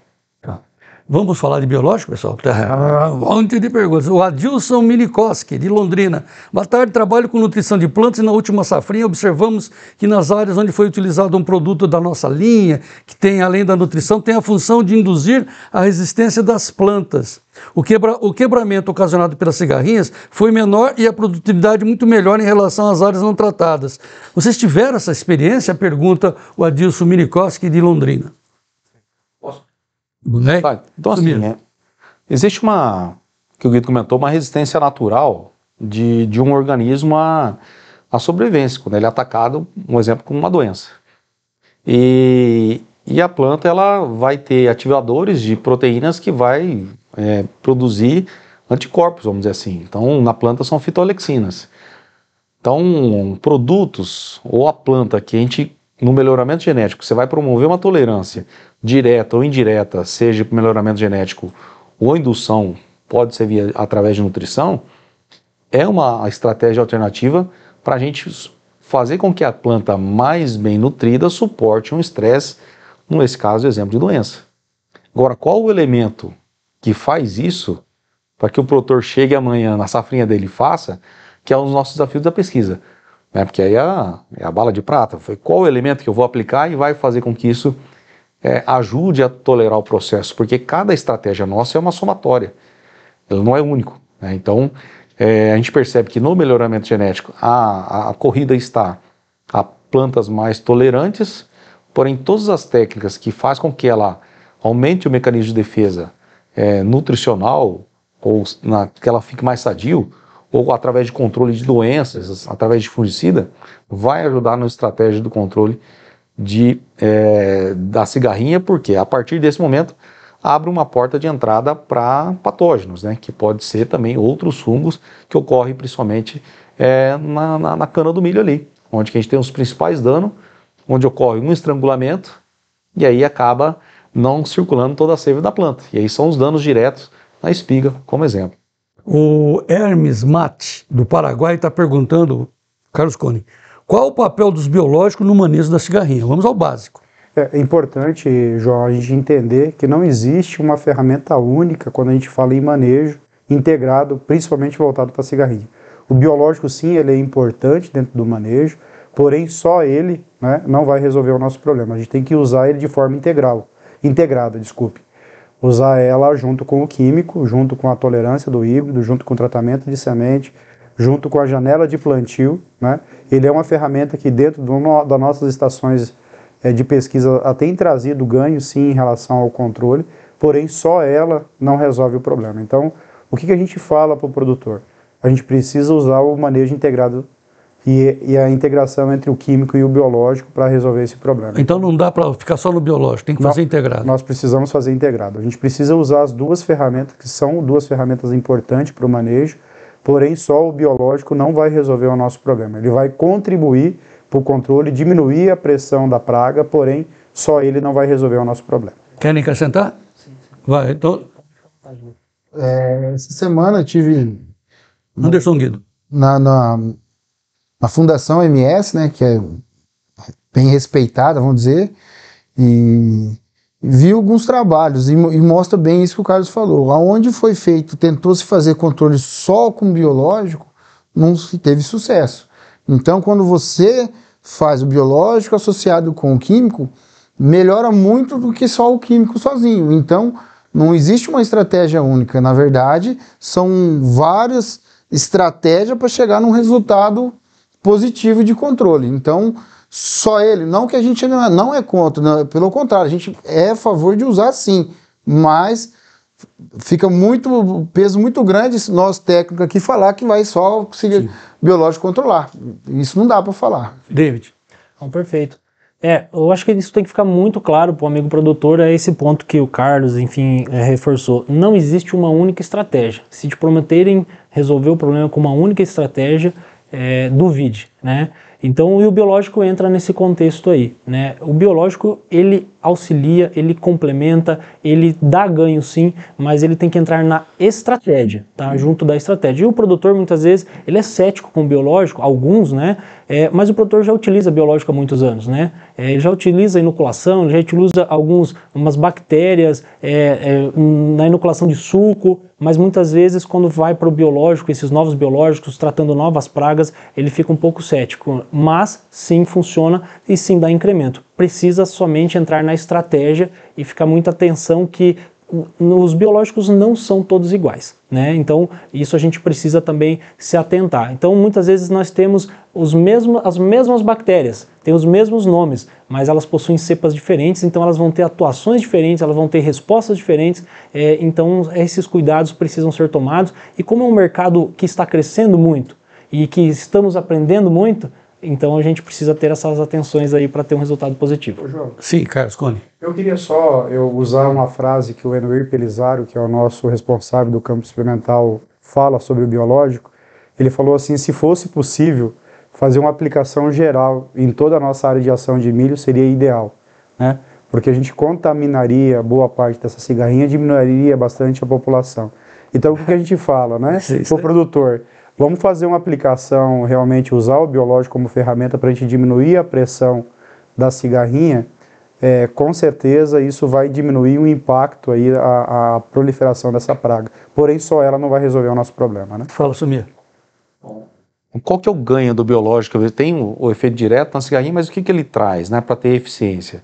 Vamos falar de biológico, pessoal? Tá. Ah, um monte de perguntas. O Adilson Minikoski, de Londrina. Boa tarde, trabalho com nutrição de plantas e na última safrinha observamos que nas áreas onde foi utilizado um produto da nossa linha, que tem, além da nutrição, tem a função de induzir a resistência das plantas. O, quebra, o quebramento ocasionado pelas cigarrinhas foi menor e a produtividade muito melhor em relação às áreas não tratadas. Vocês tiveram essa experiência? Pergunta o Adilson Minikoski, de Londrina. Né? Tá, então, assim, é, existe uma, que o Guido comentou, uma resistência natural de, de um organismo a, a sobrevivência, quando ele é atacado, um exemplo, com uma doença. E, e a planta ela vai ter ativadores de proteínas que vai é, produzir anticorpos, vamos dizer assim. Então, na planta são fitoalexinas. Então, produtos ou a planta que a gente no melhoramento genético você vai promover uma tolerância direta ou indireta, seja por melhoramento genético ou indução, pode ser via, através de nutrição, é uma estratégia alternativa para a gente fazer com que a planta mais bem nutrida suporte um estresse, nesse caso, exemplo de doença. Agora, qual o elemento que faz isso para que o produtor chegue amanhã na safrinha dele e faça, que é um dos nossos desafios da pesquisa. Né? Porque aí é a, é a bala de prata. Foi qual elemento que eu vou aplicar e vai fazer com que isso é, ajude a tolerar o processo, porque cada estratégia nossa é uma somatória, ela não é único. Né? Então, é, a gente percebe que no melhoramento genético a, a corrida está a plantas mais tolerantes, porém todas as técnicas que faz com que ela aumente o mecanismo de defesa é, nutricional ou na, que ela fique mais sadio, ou através de controle de doenças, através de fungicida, vai ajudar na estratégia do controle de, é, da cigarrinha, porque a partir desse momento abre uma porta de entrada para patógenos, né, que pode ser também outros fungos que ocorrem principalmente é, na, na, na, cana do milho ali, onde a gente tem os principais danos, onde ocorre um estrangulamento e aí acaba não circulando toda a seiva da planta. E aí são os danos diretos na espiga, como exemplo. O Hermes Mate, do Paraguai, está perguntando, Carlos Cone, qual o papel dos biológicos no manejo da cigarrinha? Vamos ao básico. É, é importante, João, a gente entender que não existe uma ferramenta única quando a gente fala em manejo integrado, principalmente voltado para a cigarrinha. O biológico, sim, ele é importante dentro do manejo, porém só ele né, não vai resolver o nosso problema. A gente tem que usar ele de forma integral, integrada, desculpe usar ela junto com o químico, junto com a tolerância do híbrido, junto com o tratamento de semente, junto com a janela de plantio. Né? Ele é uma ferramenta que dentro do, das nossas estações é, de pesquisa tem trazido ganho sim em relação ao controle, porém só ela não resolve o problema. Então, o que, que a gente fala para o produtor? A gente precisa usar o manejo integrado e, e a integração entre o químico e o biológico para resolver esse problema. Então não dá para ficar só no biológico, tem que fazer integrado. Nós precisamos fazer integrado. A gente precisa usar as duas ferramentas, que são duas ferramentas importantes para o manejo, porém só o biológico não vai resolver o nosso problema. Ele vai contribuir para o controle, diminuir a pressão da praga, porém só ele não vai resolver o nosso problema. Querem acrescentar? Sim. sim. Vai, então... É, essa semana eu tive... Anderson Guido. na, na na Fundação MS, né, que é bem respeitada, vamos dizer, e vi alguns trabalhos e, e, mostra bem isso que o Carlos falou. Aonde foi feito, tentou se fazer controle só com biológico, não teve sucesso. Então, quando você faz o biológico associado com o químico, melhora muito do que só o químico sozinho. Então, não existe uma estratégia única. Na verdade, são várias estratégias para chegar num resultado positivo de controle. Então, só ele, não que a gente é, não é contra, não, pelo contrário, a gente é a favor de usar sim, mas fica muito peso muito grande nós técnicos aqui falar que vai só conseguir sim. biológico controlar. Isso não dá para falar. David. Então, perfeito. É, eu acho que isso tem que ficar muito claro para o amigo produtor, é esse ponto que o Carlos, enfim, é, reforçou. Não existe uma única estratégia. Se te prometerem resolver o problema com uma única estratégia, é, duvide, né? Então o biológico entra nesse contexto aí, né? O biológico ele auxilia, ele complementa, ele dá ganho sim, mas ele tem que entrar na estratégia, tá? Junto da estratégia. E o produtor muitas vezes, ele é cético com biológico, alguns, né? É, mas o produtor já utiliza biológico há muitos anos, né? É, ele já utiliza inoculação, já utiliza alguns, umas bactérias é, é, na inoculação de suco, mas muitas vezes quando vai para o biológico, esses novos biológicos tratando novas pragas, ele fica um pouco cético, mas sim funciona e sim dá incremento precisa somente entrar na estratégia e ficar muita atenção que os biológicos não são todos iguais, né? Então, isso a gente precisa também se atentar. Então, muitas vezes nós temos os mesmos, as mesmas bactérias, tem os mesmos nomes, mas elas possuem cepas diferentes, então elas vão ter atuações diferentes, elas vão ter respostas diferentes, é, então esses cuidados precisam ser tomados. E como é um mercado que está crescendo muito e que estamos aprendendo muito, então a gente precisa ter essas atenções aí para ter um resultado positivo. Ô, João. Sim, Carlos Cone. Eu queria só eu usar uma frase que o Enuir Pelizaro, que é o nosso responsável do campo experimental, fala sobre o biológico. Ele falou assim: se fosse possível fazer uma aplicação geral em toda a nossa área de ação de milho seria ideal, né? Porque a gente contaminaria boa parte dessa cigarrinha, diminuiria bastante a população. Então o que a gente fala, né? Sim, (laughs) é O produtor, Vamos fazer uma aplicação, realmente usar o biológico como ferramenta para a gente diminuir a pressão da cigarrinha, é, com certeza isso vai diminuir o impacto aí, a, a, proliferação dessa praga. Porém, só ela não vai resolver o nosso problema, né? Fala, Sumir. Qual que é o ganho do biológico? tem o, o, efeito direto na cigarrinha, mas o que, que ele traz né, para ter eficiência?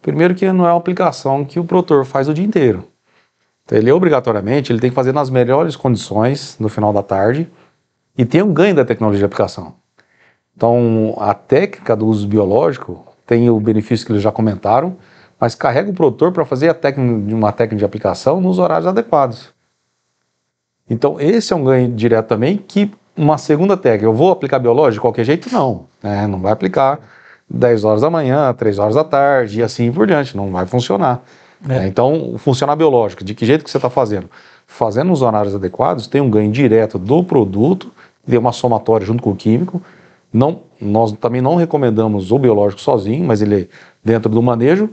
Primeiro que não é uma aplicação que o produtor faz o dia inteiro. Então, ele obrigatoriamente ele tem que fazer nas melhores condições no final da tarde, e tem um ganho da tecnologia de aplicação. Então, a técnica do uso biológico tem o benefício que eles já comentaram, mas carrega o produtor para fazer a técnica, uma técnica de aplicação nos horários adequados. Então, esse é um ganho direto também que uma segunda técnica, eu vou aplicar biológico de qualquer jeito? Não, né? não vai aplicar 10 horas da manhã, 3 horas da tarde e assim por diante, não vai funcionar. É. Né? Então, funcionar biológico, de que jeito que você está fazendo? Fazendo nos horários adequados, tem um ganho direto do produto ver uma somatória junto com o químico. Não, nós também não recomendamos o biológico sozinho, mas ele é dentro do manejo.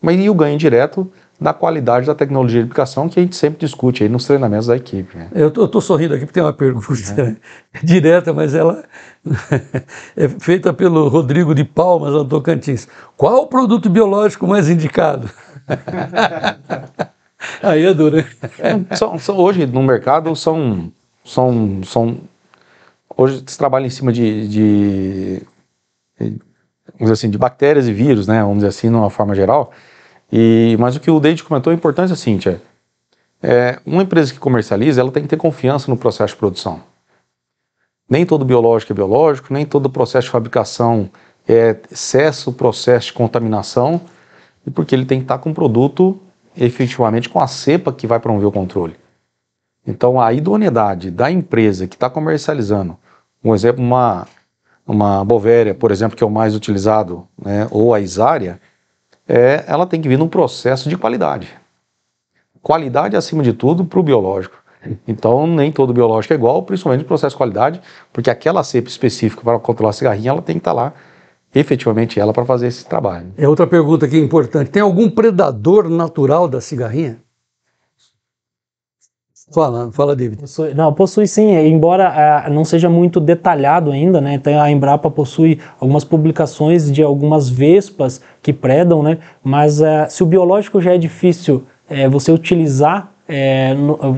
Mas e o ganho direto da qualidade da tecnologia de aplicação que a gente sempre discute aí nos treinamentos da equipe. Né? Eu estou sorrindo aqui porque tem uma pergunta é. (laughs) direta, mas ela (laughs) é feita pelo Rodrigo de Palmas, lá Tocantins. Qual o produto biológico mais indicado? (laughs) aí é duro. são, são, hoje no mercado são, são, são hoje se trabalha em cima de, de, de vamos assim, de bactérias e vírus, né? Vamos dizer assim, numa forma geral. E, mas o que o Deide comentou é importante assim, é Tia. É, é, uma empresa que comercializa, ela tem que ter confiança no processo de produção. Nem todo biológico é biológico, nem todo processo de fabricação é excesso processo de contaminação, e porque ele tem que estar com o produto efetivamente com a cepa que vai promover o controle. Então, a idoneidade da empresa que está comercializando um exemplo, uma, uma Bovéria, por exemplo, que é o mais utilizado, né, ou a Isária, é, ela tem que vir num processo de qualidade. Qualidade acima de tudo para o biológico. Então, nem todo biológico é igual, principalmente no processo de qualidade, porque aquela cepa específica para controlar a cigarrinha, ela tem que estar tá lá, efetivamente, ela para fazer esse trabalho. É outra pergunta que é importante. Tem algum predador natural da cigarrinha? Fala, fala, David. Possui, não, possui sim, embora uh, não seja muito detalhado ainda, né? Então a Embrapa possui algumas publicações de algumas vespas que predam, né? Mas uh, se o biológico já é difícil uh, você utilizar é,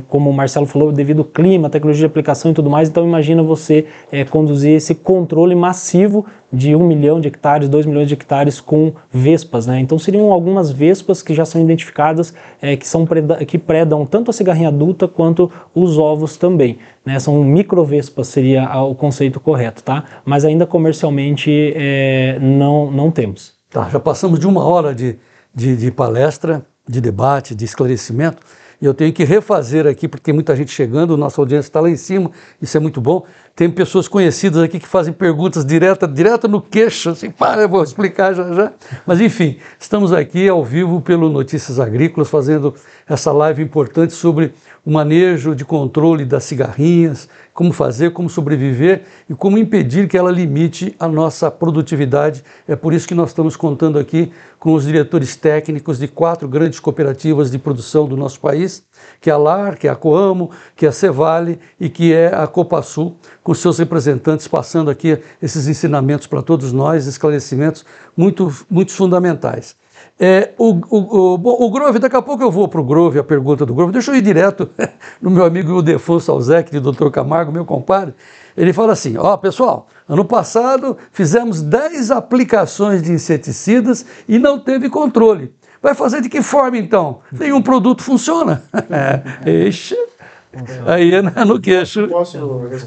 como o Marcelo falou, devido ao clima, tecnologia de aplicação e tudo mais, então imagina você é, conduzir esse controle massivo de um milhão de hectares, dois milhões de hectares com vespas, né? Então seriam algumas vespas que já são identificadas, é, que, são preda que predam tanto a cigarrinha adulta quanto os ovos também, né? São microvespas seria o conceito correto, tá? Mas ainda comercialmente é, não, não temos. Tá, já passamos de uma hora de, de, de palestra, de debate, de esclarecimento. E eu tenho que refazer aqui, porque tem muita gente chegando, nossa audiência está lá em cima, isso é muito bom. Tem pessoas conhecidas aqui que fazem perguntas direta, direta no queixo, assim, para, eu vou explicar já já. Mas enfim, estamos aqui ao vivo pelo Notícias Agrícolas, fazendo essa live importante sobre o manejo de controle das cigarrinhas, como fazer, como sobreviver e como impedir que ela limite a nossa produtividade. É por isso que nós estamos contando aqui com os diretores técnicos de quatro grandes cooperativas de produção do nosso país, que é a LAR, que é a Coamo, que é a Cevale e que é a Copasul, com seus representantes passando aqui esses ensinamentos para todos nós, esclarecimentos muito, muito fundamentais. É, o, o, o, bom, o Grove, daqui a pouco eu vou para o Grove, a pergunta do Grove. Deixa eu ir direto (laughs) no meu amigo Ildefonso Alzec, de Dr. Camargo, meu compadre. Ele fala assim: ó, oh, pessoal, ano passado fizemos 10 aplicações de inseticidas e não teve controle. Vai fazer de que forma então? Nenhum produto funciona. (laughs) Ixi. Aí é (laughs) no queixo. Posso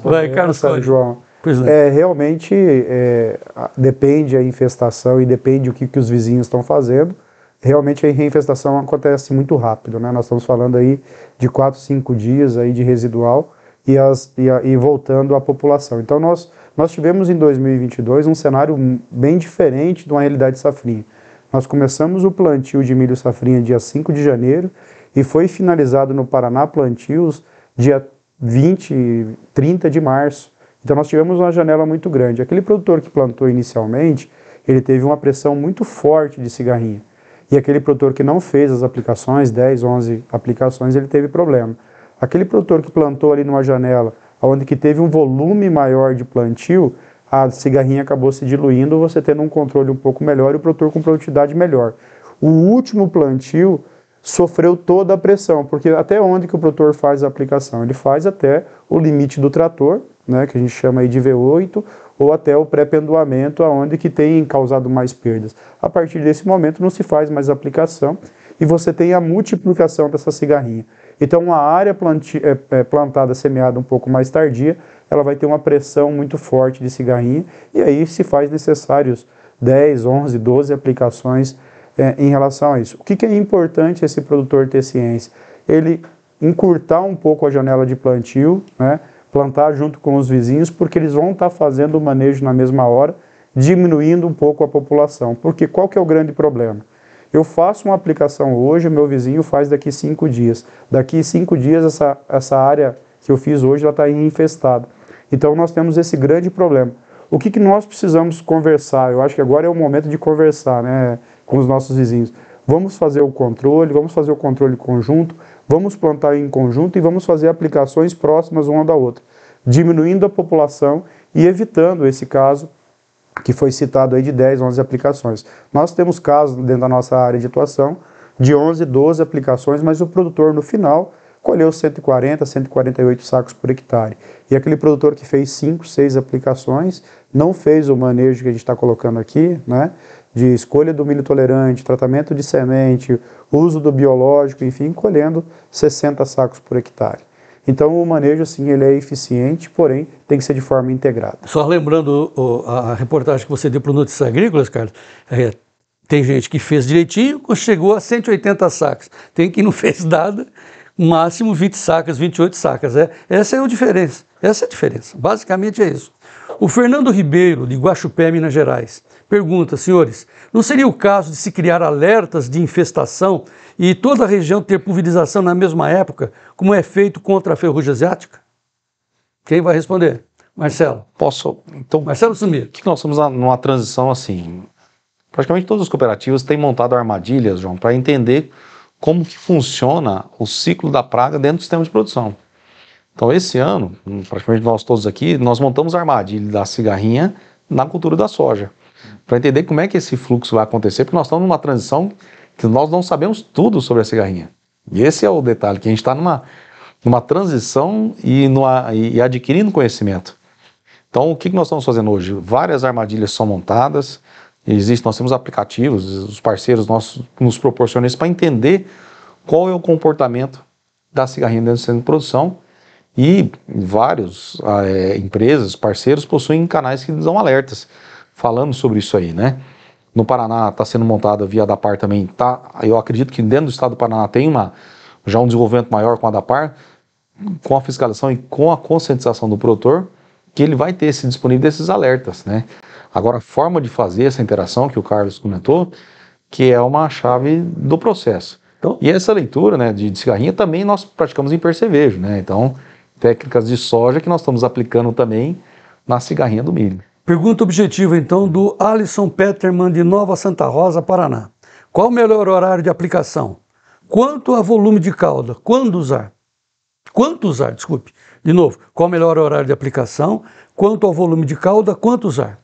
Vai, Carlos Cláudio. João. É. é. realmente é, depende a infestação e depende o que, que os vizinhos estão fazendo realmente a reinfestação acontece muito rápido, né? Nós estamos falando aí de 4, 5 dias aí de residual e, as, e, a, e voltando à população. Então nós, nós tivemos em 2022 um cenário bem diferente de uma realidade safrinha. Nós começamos o plantio de milho safrinha dia 5 de janeiro e foi finalizado no Paraná plantios dia 20, 30 de março. Então nós tivemos uma janela muito grande. Aquele produtor que plantou inicialmente, ele teve uma pressão muito forte de cigarrinha. E aquele produtor que não fez as aplicações, 10, 11 aplicações, ele teve problema. Aquele produtor que plantou ali numa janela, onde que teve um volume maior de plantio, a cigarrinha acabou se diluindo, você tendo um controle um pouco melhor e o produtor com produtividade melhor. O último plantio sofreu toda a pressão, porque até onde que o produtor faz a aplicação? Ele faz até o limite do trator, né, que a gente chama aí de V8, ou até o pré-pendoamento, aonde que tem causado mais perdas. A partir desse momento não se faz mais aplicação e você tem a multiplicação dessa cigarrinha. Então, uma área planti, é, é, plantada, semeada um pouco mais tardia, ela vai ter uma pressão muito forte de cigarrinha e aí se faz necessários 10, 11, 12 aplicações é, em relação a isso. O que, que é importante esse produtor ter ciência? Ele encurtar um pouco a janela de plantio, né? plantar junto com os vizinhos, porque eles vão estar tá fazendo o manejo na mesma hora, diminuindo um pouco a população. Porque qual que é o grande problema? Eu faço uma aplicação hoje, meu vizinho faz daqui cinco dias. Daqui cinco dias essa, essa área que eu fiz hoje está infestada. Então nós temos esse grande problema. O que, que nós precisamos conversar? Eu acho que agora é o momento de conversar né, com os nossos vizinhos. Vamos fazer o controle, vamos fazer o controle conjunto, Vamos plantar em conjunto e vamos fazer aplicações próximas uma da outra, diminuindo a população e evitando esse caso que foi citado aí de 10, 11 aplicações. Nós temos casos dentro da nossa área de atuação de 11, 12 aplicações, mas o produtor no final colheu 140, 148 sacos por hectare. E aquele produtor que fez 5, 6 aplicações, não fez o manejo que a gente está colocando aqui, né? de escolha do milho tolerante, tratamento de semente, uso do biológico, enfim, colhendo 60 sacos por hectare. Então o manejo assim ele é eficiente, porém tem que ser de forma integrada. Só lembrando o, a reportagem que você deu para o Notícias Agrícolas, Carlos, é, tem gente que fez direitinho, chegou a 180 sacos. Tem que não (laughs) fez nada, máximo 20 sacas, 28 sacas. É, essa é a diferença. Essa é a diferença. Basicamente é isso. O Fernando Ribeiro, de Guaxupé, Minas Gerais, Pergunta, senhores, não seria o caso de se criar alertas de infestação e toda a região ter pulverização na mesma época, como é feito contra a ferrugem asiática? Quem vai responder? Marcelo. Posso, então. Marcelo Sumir. Que nós estamos numa transição assim. Praticamente todas as cooperativas têm montado armadilhas, João, para entender como que funciona o ciclo da praga dentro do sistema de produção. Então, esse ano, praticamente nós todos aqui, nós montamos a armadilha da cigarrinha na cultura da soja para entender como é que esse fluxo vai acontecer, porque nós estamos numa transição que nós não sabemos tudo sobre a cigarrinha. E esse é o detalhe, que a gente está numa, numa transição e, numa, e adquirindo conhecimento. Então, o que nós estamos fazendo hoje? Várias armadilhas são montadas, existe, nós temos aplicativos, os parceiros nossos nos proporcionam isso para entender qual é o comportamento da cigarrinha dentro do centro de produção e várias é, eh, empresas, parceiros possuem canais que dão alertas. Falando sobre isso aí, né? No Paraná está sendo montada via Adapar também, tá? Eu acredito que dentro do estado do Paraná tem uma já um desenvolvimento maior com a Dapar, com a fiscalização e com a conscientização do produtor, que ele vai ter esse disponível desses alertas, né? Agora, a forma de fazer essa interação que o Carlos comentou, que é uma chave do processo. Então, e essa leitura né, de, de cigarrinha também nós praticamos em percevejo, né? Então, técnicas de soja que nós estamos aplicando também na cigarrinha do milho. Pergunta objetiva, então, do Alisson Peterman, de Nova Santa Rosa, Paraná. Qual o melhor horário de aplicação? Quanto a volume de cauda? Quando usar? Quanto usar? Desculpe. De novo, qual o melhor horário de aplicação? Quanto ao volume de cauda? Quanto usar?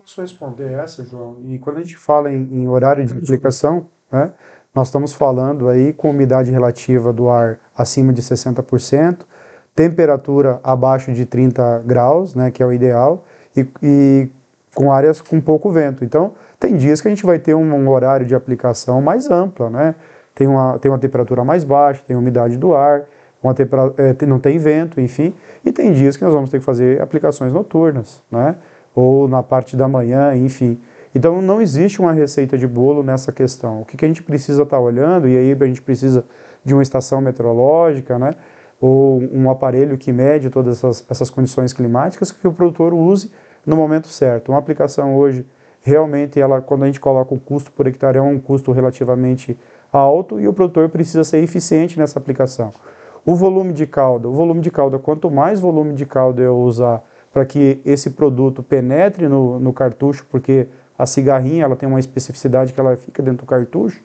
Posso responder essa, João? E quando a gente fala em, em horário de aplicação, né, nós estamos falando aí com umidade relativa do ar acima de 60%, temperatura abaixo de 30 graus, né, que é o ideal, e, e com áreas com pouco vento. Então, tem dias que a gente vai ter um, um horário de aplicação mais ampla, né? Tem uma, tem uma temperatura mais baixa, tem umidade do ar, uma é, não tem vento, enfim. E tem dias que nós vamos ter que fazer aplicações noturnas, né? Ou na parte da manhã, enfim. Então, não existe uma receita de bolo nessa questão. O que, que a gente precisa estar tá olhando, e aí a gente precisa de uma estação meteorológica, né? ou um aparelho que mede todas essas, essas condições climáticas que o produtor use no momento certo. Uma aplicação hoje, realmente, ela, quando a gente coloca o custo por hectare, é um custo relativamente alto e o produtor precisa ser eficiente nessa aplicação. O volume de calda, o volume de calda, quanto mais volume de calda eu usar para que esse produto penetre no, no cartucho, porque a cigarrinha ela tem uma especificidade que ela fica dentro do cartucho,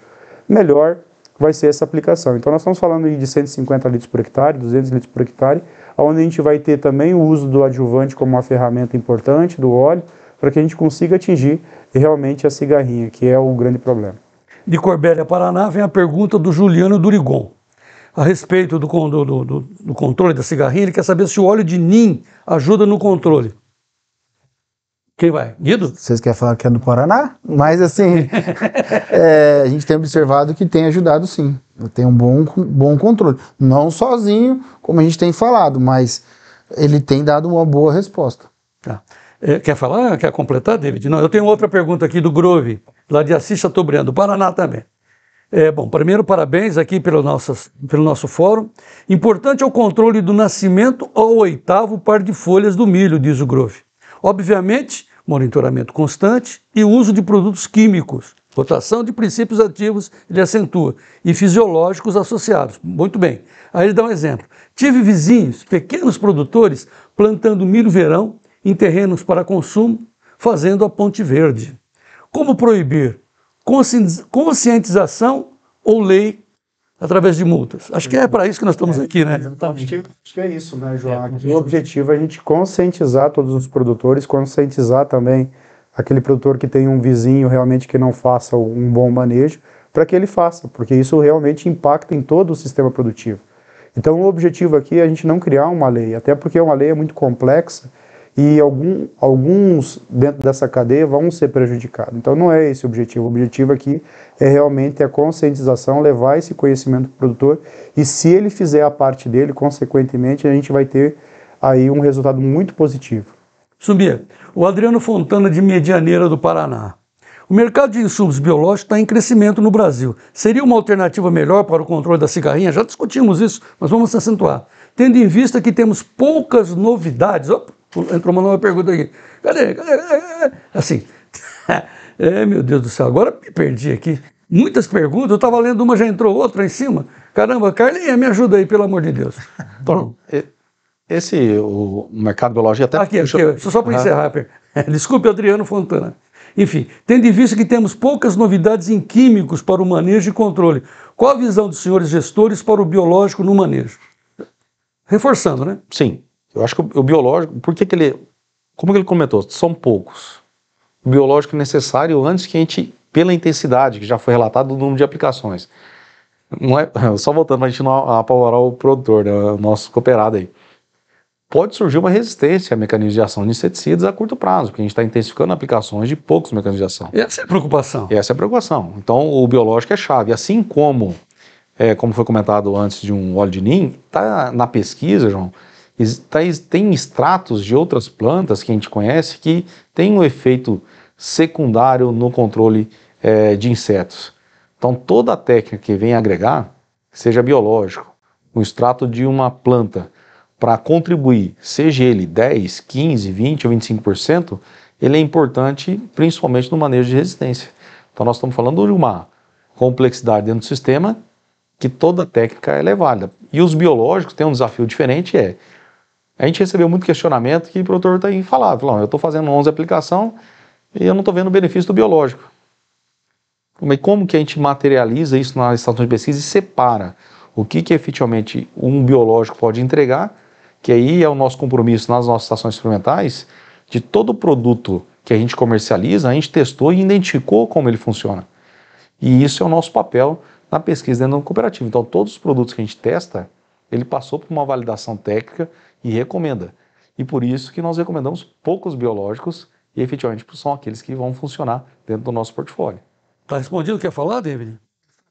melhor vai ser essa aplicação. Então nós estamos falando de 150 litros por hectare, 200 litros por hectare, onde a gente vai ter também o uso do adjuvante como uma ferramenta importante, do óleo, para que a gente consiga atingir realmente a cigarrinha, que é o grande problema. De Corbélia, Paraná, vem a pergunta do Juliano Durigon a respeito do, do, do, do, controle da cigarrinha, ele quer saber se o óleo de NIM ajuda no controle. Quem vai? Guido? Vocês querem falar que é do Paraná? Mas, assim, (laughs) é, a gente tem observado que tem ajudado, sim. Tem um bom, bom controle. Não sozinho, como a gente tem falado, mas ele tem dado uma boa resposta. Tá. É, quer falar? Quer completar, David? Não, eu tenho outra pergunta aqui do Grove, lá de Assis Chateaubriand, do Paraná também. É, bom, primeiro, parabéns aqui pelo nosso, pelo nosso fórum. Importante é o controle do nascimento ao oitavo par de folhas do milho, diz o Grove. Obviamente, monitoramento constante e uso de produtos químicos, rotação de princípios ativos, ele acentua, e fisiológicos associados. Muito bem. Aí ele dá um exemplo. Tive vizinhos, pequenos produtores, plantando milho verão em terrenos para consumo, fazendo a ponte verde. Como proibir? Conscientização ou lei através de multas. Acho que é para isso que nós estamos é, aqui, né? Acho que, acho que é isso, né, João? É, o objetivo é a gente conscientizar todos os produtores, conscientizar também aquele produtor que tem um vizinho realmente que não faça um bom manejo, para que ele faça, porque isso realmente impacta em todo o sistema produtivo. Então, o objetivo aqui é a gente não criar uma lei, até porque uma lei é muito complexa e algum, alguns dentro dessa cadeia vão ser prejudicados. Então não é esse o objetivo. O objetivo aqui é realmente a conscientização, levar esse conhecimento para o produtor e se ele fizer a parte dele, consequentemente a gente vai ter aí um resultado muito positivo. Sumia, o Adriano Fontana de Medianeira do Paraná. O mercado de insumos biológicos está em crescimento no Brasil. Seria uma alternativa melhor para o controle da cigarrinha? Já discutimos isso, mas vamos acentuar. Tendo em vista que temos poucas novidades, Entrou uma nova pergunta aqui. Cadê? Cadê? Assim. (laughs) é, meu Deus do céu, agora me perdi aqui. Muitas perguntas, eu estava lendo uma, já entrou outra em cima. Caramba, Carlinha, me ajuda aí, pelo amor de Deus. Pronto. (laughs) Esse, o mercado biológico até... Aqui, aqui só para encerrar, uhum. (laughs) desculpe Adriano Fontana. Enfim, tendo em vista que temos poucas novidades em químicos para o manejo e controle, qual a visão dos senhores gestores para o biológico no manejo? Reforçando, né? Sim. Eu acho que o, o biológico, por que, que ele. Como que ele comentou? São poucos. O biológico é necessário antes que a gente, pela intensidade que já foi relatado, do número de aplicações. Não é, (laughs) só voltando para a gente não apavorar o produtor, né, o nosso cooperado aí. Pode surgir uma resistência a mecanismos de ação de inseticidas a curto prazo, porque a gente está intensificando aplicações de poucos mecanismos de ação. E essa é a preocupação. E essa é a preocupação. Então, o biológico é chave. Assim como, é, como foi comentado antes de um óleo de NIM, está na pesquisa, João, Tá tem extratos de outras plantas que a gente conhece que tem um efeito secundário no controle é, de insetos. Então, toda a técnica que vem agregar, seja biológico, um extrato de uma planta, para contribuir, seja ele 10, 15, 20 ou 25%, ele é importante principalmente no manejo de resistência. Então, nós estamos falando de uma complexidade dentro do sistema que toda técnica é válida. E os biológicos têm um desafio diferente, é a gente recebeu muito questionamento que o produtor está aí falava, eu estou fazendo 11 aplicação e eu não estou vendo o benefício do biológico. Mas como que a gente materializa isso na estação de pesquisa e separa o que, que efetivamente um biológico pode entregar, que aí é o nosso compromisso nas nossas estações experimentais, de todo produto que a gente comercializa, a gente testou e identificou como ele funciona. E isso é o nosso papel na pesquisa dentro da cooperativa. Então, todos os produtos que a gente testa, ele passou por uma validação técnica e recomenda. E por isso que nós recomendamos poucos biológicos e efetivamente são aqueles que vão funcionar dentro do nosso portfólio. Tá respondido o que ia falar, David?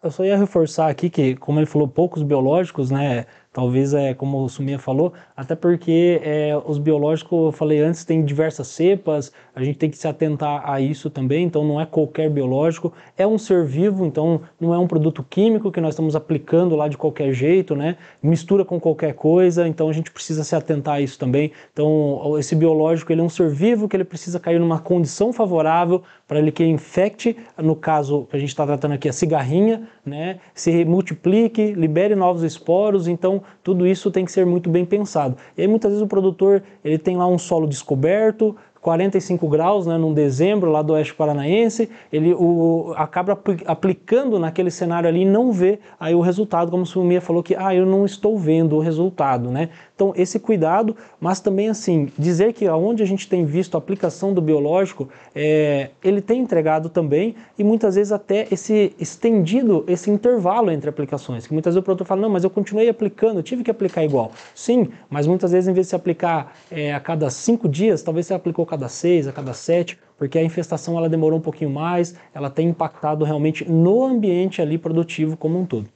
Eu só ia reforçar aqui que, como ele falou, poucos biológicos, né? Talvez é como o Sumia falou, até porque é, os biológicos, eu falei antes, tem diversas cepas, a gente tem que se atentar a isso também. Então, não é qualquer biológico, é um ser vivo, então não é um produto químico que nós estamos aplicando lá de qualquer jeito, né? Mistura com qualquer coisa, então a gente precisa se atentar a isso também. Então, esse biológico ele é um ser vivo que ele precisa cair numa condição favorável para ele que infecte, no caso que a gente está tratando aqui, a cigarrinha, né? Se multiplique, libere novos esporos, então tudo isso tem que ser muito bem pensado. E aí muitas vezes o produtor ele tem lá um solo descoberto, 45 graus, né, num dezembro lá do oeste paranaense, ele o, acaba aplicando naquele cenário ali e não vê aí o resultado, como o Sumia falou que, ah, eu não estou vendo o resultado, né? Então, esse cuidado, mas também assim, dizer que aonde a gente tem visto a aplicação do biológico, é, ele tem entregado também, e muitas vezes até esse estendido, esse intervalo entre aplicações, que muitas vezes o produtor fala, não, mas eu continuei aplicando, eu tive que aplicar igual. Sim, mas muitas vezes em vez de se aplicar é, a cada cinco dias, talvez você aplicou cada seis, a cada sete, porque a infestação ela demorou um pouquinho mais, ela tem impactado realmente no ambiente ali produtivo como um todo.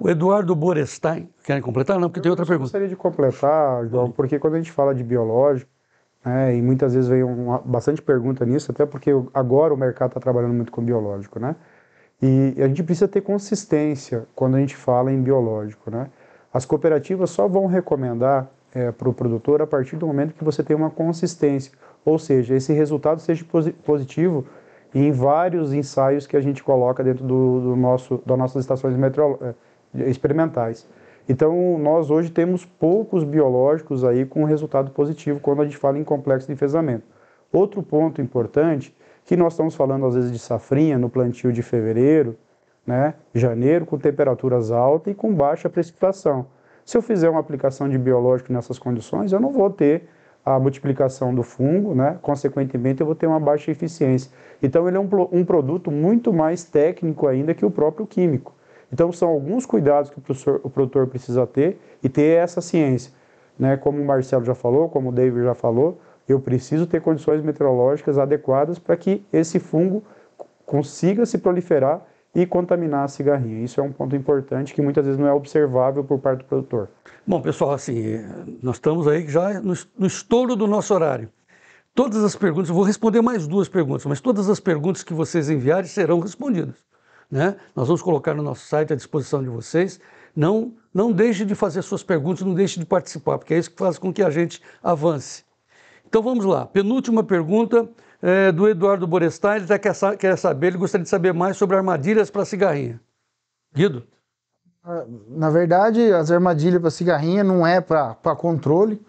O Eduardo Borestein, querem completar? Não, porque tem outra pergunta. Eu gostaria de completar, João, porque quando a gente fala de biológico, né, e muitas vezes vem uma, bastante pergunta nisso, até porque agora o mercado está trabalhando muito com biológico, né? E a gente precisa ter consistência quando a gente fala em biológico, né? As cooperativas só vão recomendar é, para o produtor a partir do momento que você tem uma consistência, ou seja, esse resultado seja positivo em vários ensaios que a gente coloca dentro do, do nosso, das nossas estações meteorológicas é, experimentais. Então, nós hoje temos poucos biológicos aí com resultado positivo quando a gente fala em complexo de enfesamento. Outro ponto importante, que nós estamos falando às vezes de safrinha no plantio de fevereiro, né, janeiro, com temperaturas altas e com baixa precipitação. Se eu fizer uma aplicação de biológico nessas condições, eu não vou ter a multiplicação do fungo, né? consequentemente eu vou ter uma baixa eficiência. Então ele é um, um produto muito mais técnico ainda que o próprio químico. Então, são alguns cuidados que o, professor, o produtor precisa ter e ter essa ciência. Né? Como o Marcelo já falou, como o David já falou, eu preciso ter condições meteorológicas adequadas para que esse fungo consiga se proliferar e contaminar a cigarrinha. Isso é um ponto importante que muitas vezes não é observável por parte do produtor. Bom, pessoal, assim, nós estamos aí já no, no estouro do nosso horário. Todas as perguntas, eu vou responder mais duas perguntas, mas todas as perguntas que vocês enviarem serão respondidas. Né? Nós vamos colocar no nosso site à disposição de vocês. Não, não deixe de fazer suas perguntas, não deixe de participar, porque é isso que faz com que a gente avance. Então vamos lá. Penúltima pergunta é, do Eduardo Borestain. Ele até quer, quer saber, ele gostaria de saber mais sobre armadilhas para cigarrinha. Guido? Ah, na verdade, as armadilhas para cigarrinha não é para controle,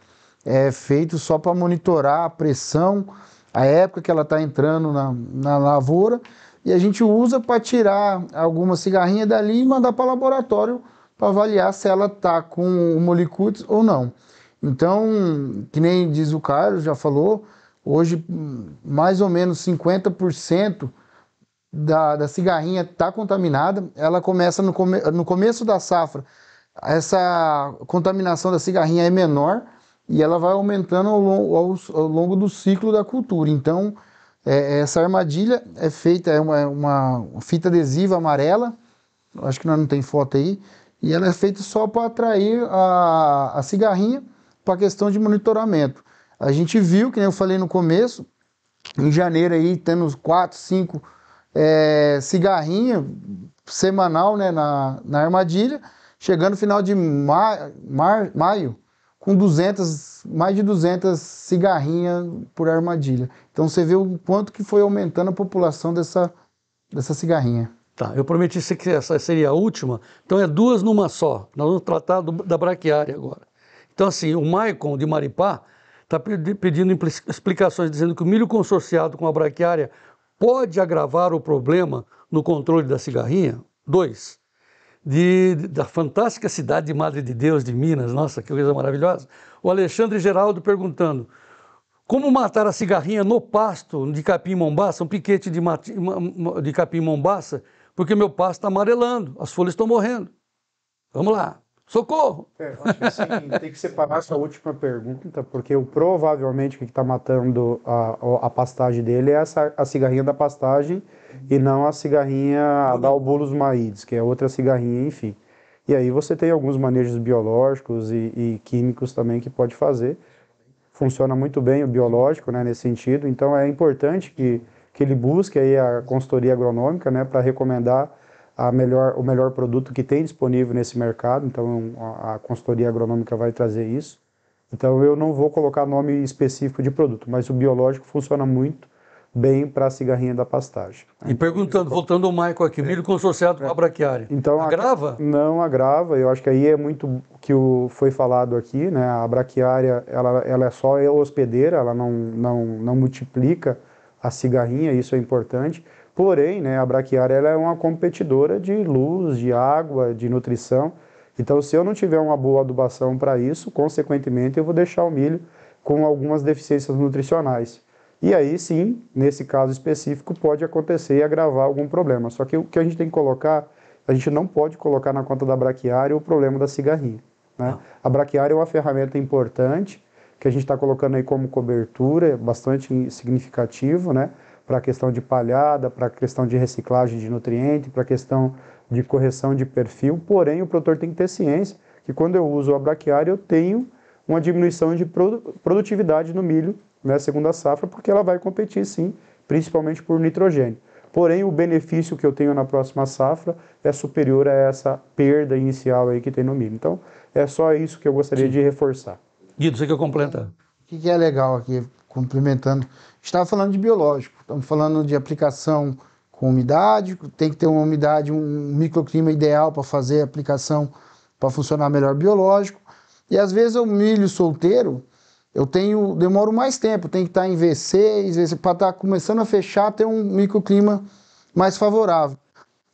é feito só para monitorar a pressão, a época que ela está entrando na, na lavoura e a gente usa para tirar alguma cigarrinha dali e mandar para laboratório para avaliar se ela está com o molicutes ou não. Então, que nem diz o Carlos, já falou, hoje mais ou menos 50% da, da cigarrinha está contaminada. Ela começa no, come, no começo da safra, essa contaminação da cigarrinha é menor e ela vai aumentando ao, ao, ao longo do ciclo da cultura. Então, é, é, essa armadilha é feita, é uma, uma fita adesiva amarela, acho que nós não tem foto aí, e ela é feita só para atrair a, a cigarrinha para questão de monitoramento. A gente viu, que eu falei no começo, em janeiro aí, tendo 4, 5 é, cigarrinha semanal né, na, na armadilha, chegando no final de ma maio, com 200, mais de 200 cigarrinhas por armadilha. Então você vê o quanto que foi aumentando a população dessa, dessa cigarrinha. Tá, eu prometi que essa seria a última, então é duas numa só. Nós vamos tratar do, da braquiária agora. Então assim, o Maicon de Maripá está pedindo explicações, dizendo que o milho consorciado com a braquiária pode agravar o problema no controle da cigarrinha? Dois, de, da fantástica cidade de Madre de Deus de Minas, nossa, que coisa maravilhosa, o Alexandre Geraldo perguntando como matar a cigarrinha no pasto de capim mombaça, um piquete de, mati, de capim mombaça, porque meu pasto está amarelando, as folhas estão morrendo. Vamos lá. Socorro! É, assim, tem que separar essa última pergunta, porque o, provavelmente o que está matando a, a pastagem dele é essa, a cigarrinha da pastagem e não a cigarrinha da Albulus maides, que é outra cigarrinha, enfim. E aí você tem alguns manejos biológicos e, e, químicos também que pode fazer. Funciona muito bem o biológico né, nesse sentido, então é importante que, que ele busque aí a consultoria agronômica né, para recomendar a melhor, o melhor produto que tem disponível nesse mercado, então a, consultoria agronômica vai trazer isso. Então eu não vou colocar nome específico de produto, mas o biológico funciona muito bem para a cigarrinha da pastagem. E perguntando, voltando ao Maico aqui, milho consorciado é. com a braquiária, então, agrava? A, não agrava, eu acho que aí é muito o que o, foi falado aqui, né? a braquiária ela, ela é só hospedeira, ela não, não, não multiplica a cigarrinha, isso é importante. Porém, né, a braquiária ela é uma competidora de luz, de água, de nutrição. Então, se eu não tiver uma boa adubação para isso, consequentemente eu vou deixar o milho com algumas deficiências nutricionais. E aí sim, nesse caso específico, pode acontecer e agravar algum problema. Só que o que a gente tem que colocar, a gente não pode colocar na conta da braquiária o problema da cigarrinha. Né? A braquiária é uma ferramenta importante que a gente está colocando aí como cobertura, bastante significativo, né? para a questão de palhada, para a questão de reciclagem de nutriente, para a questão de correção de perfil. Porém, o produtor tem que ter ciência que quando eu uso a braquiária, eu tenho uma diminuição de produtividade no milho, né, segunda safra, porque ela vai competir sim, principalmente por nitrogênio. Porém, o benefício que eu tenho na próxima safra é superior a essa perda inicial aí que tem no milho. Então, é só isso que eu gostaria Sim. de reforçar. Guido, você quer completar? O que é legal aqui? complementando, estava falando de biológico, estamos falando de aplicação com umidade, tem que ter uma umidade, um microclima ideal para fazer a aplicação para funcionar melhor biológico. E às vezes o milho solteiro, eu tenho, demoro mais tempo, tem que estar em V6, para estar começando a fechar, ter um microclima mais favorável.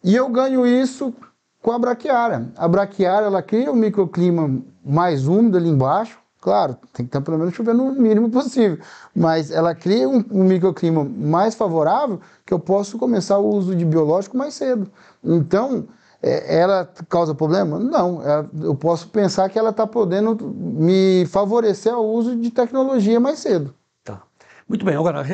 E eu ganho isso com a braquiária. A braquiária, ela cria um microclima mais úmido ali embaixo, Claro, tem que estar pelo menos chovendo o mínimo possível, mas ela cria um, um, microclima mais favorável que eu posso começar o uso de biológico mais cedo. Então, é, ela causa problema? Não. Ela, eu posso pensar que ela está podendo me favorecer ao uso de tecnologia mais cedo. Tá. Muito bem. Agora,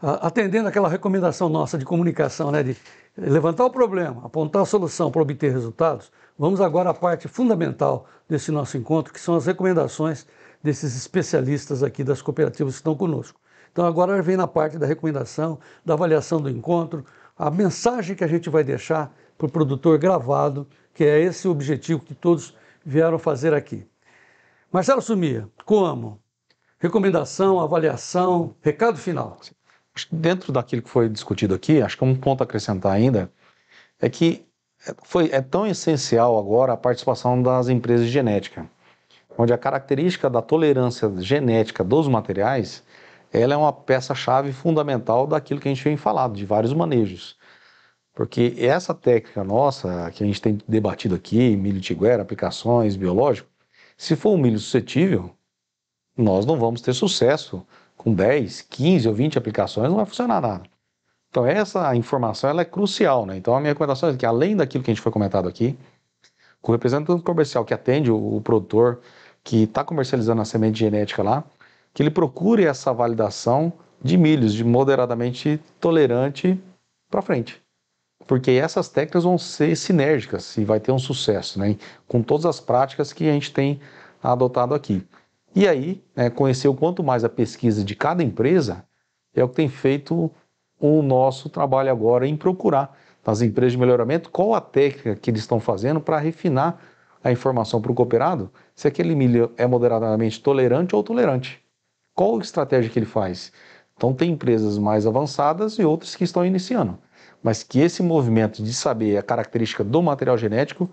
atendendo aquela recomendação nossa de comunicação, né, de levantar o problema, apontar a solução para obter resultados, vamos agora à parte fundamental desse nosso encontro, que são as recomendações desses especialistas aqui das cooperativas que estão conosco. Então agora vem na parte da recomendação, da avaliação do encontro, a mensagem que a gente vai deixar para o produtor gravado, que é esse o objetivo que todos vieram fazer aqui. Marcelo Sumia, como? Recomendação, avaliação, recado final. Dentro daquilo que foi discutido aqui, acho que um ponto a acrescentar ainda é que foi, é tão essencial agora a participação das empresas de genética onde a característica da tolerância genética dos materiais ela é uma peça-chave fundamental daquilo que a gente vem falado, de vários manejos. Porque essa técnica nossa, que a gente tem debatido aqui, milho tiguera, aplicações, biológico, se for um milho suscetível, nós não vamos ter sucesso com 10, 15 ou 20 aplicações, não vai funcionar nada. Então essa informação ela é crucial, né? Então a minha recomendação é que além daquilo que a gente foi comentado aqui, com o representante comercial que atende o, o produtor, que está comercializando a semente genética lá, que ele procure essa validação de milhos de moderadamente tolerante para frente. Porque essas técnicas vão ser sinérgicas e vai ter um sucesso, né? Com todas as práticas que a gente tem adotado aqui. E aí, né, conhecer o quanto mais a pesquisa de cada empresa é o que tem feito o nosso trabalho agora em procurar nas empresas de melhoramento qual a técnica que eles estão fazendo para refinar a informação para o cooperado se aquele milho é moderadamente tolerante ou tolerante. Qual estratégia que ele faz? Então, tem empresas mais avançadas e outras que estão iniciando. Mas que esse movimento de saber a característica do material genético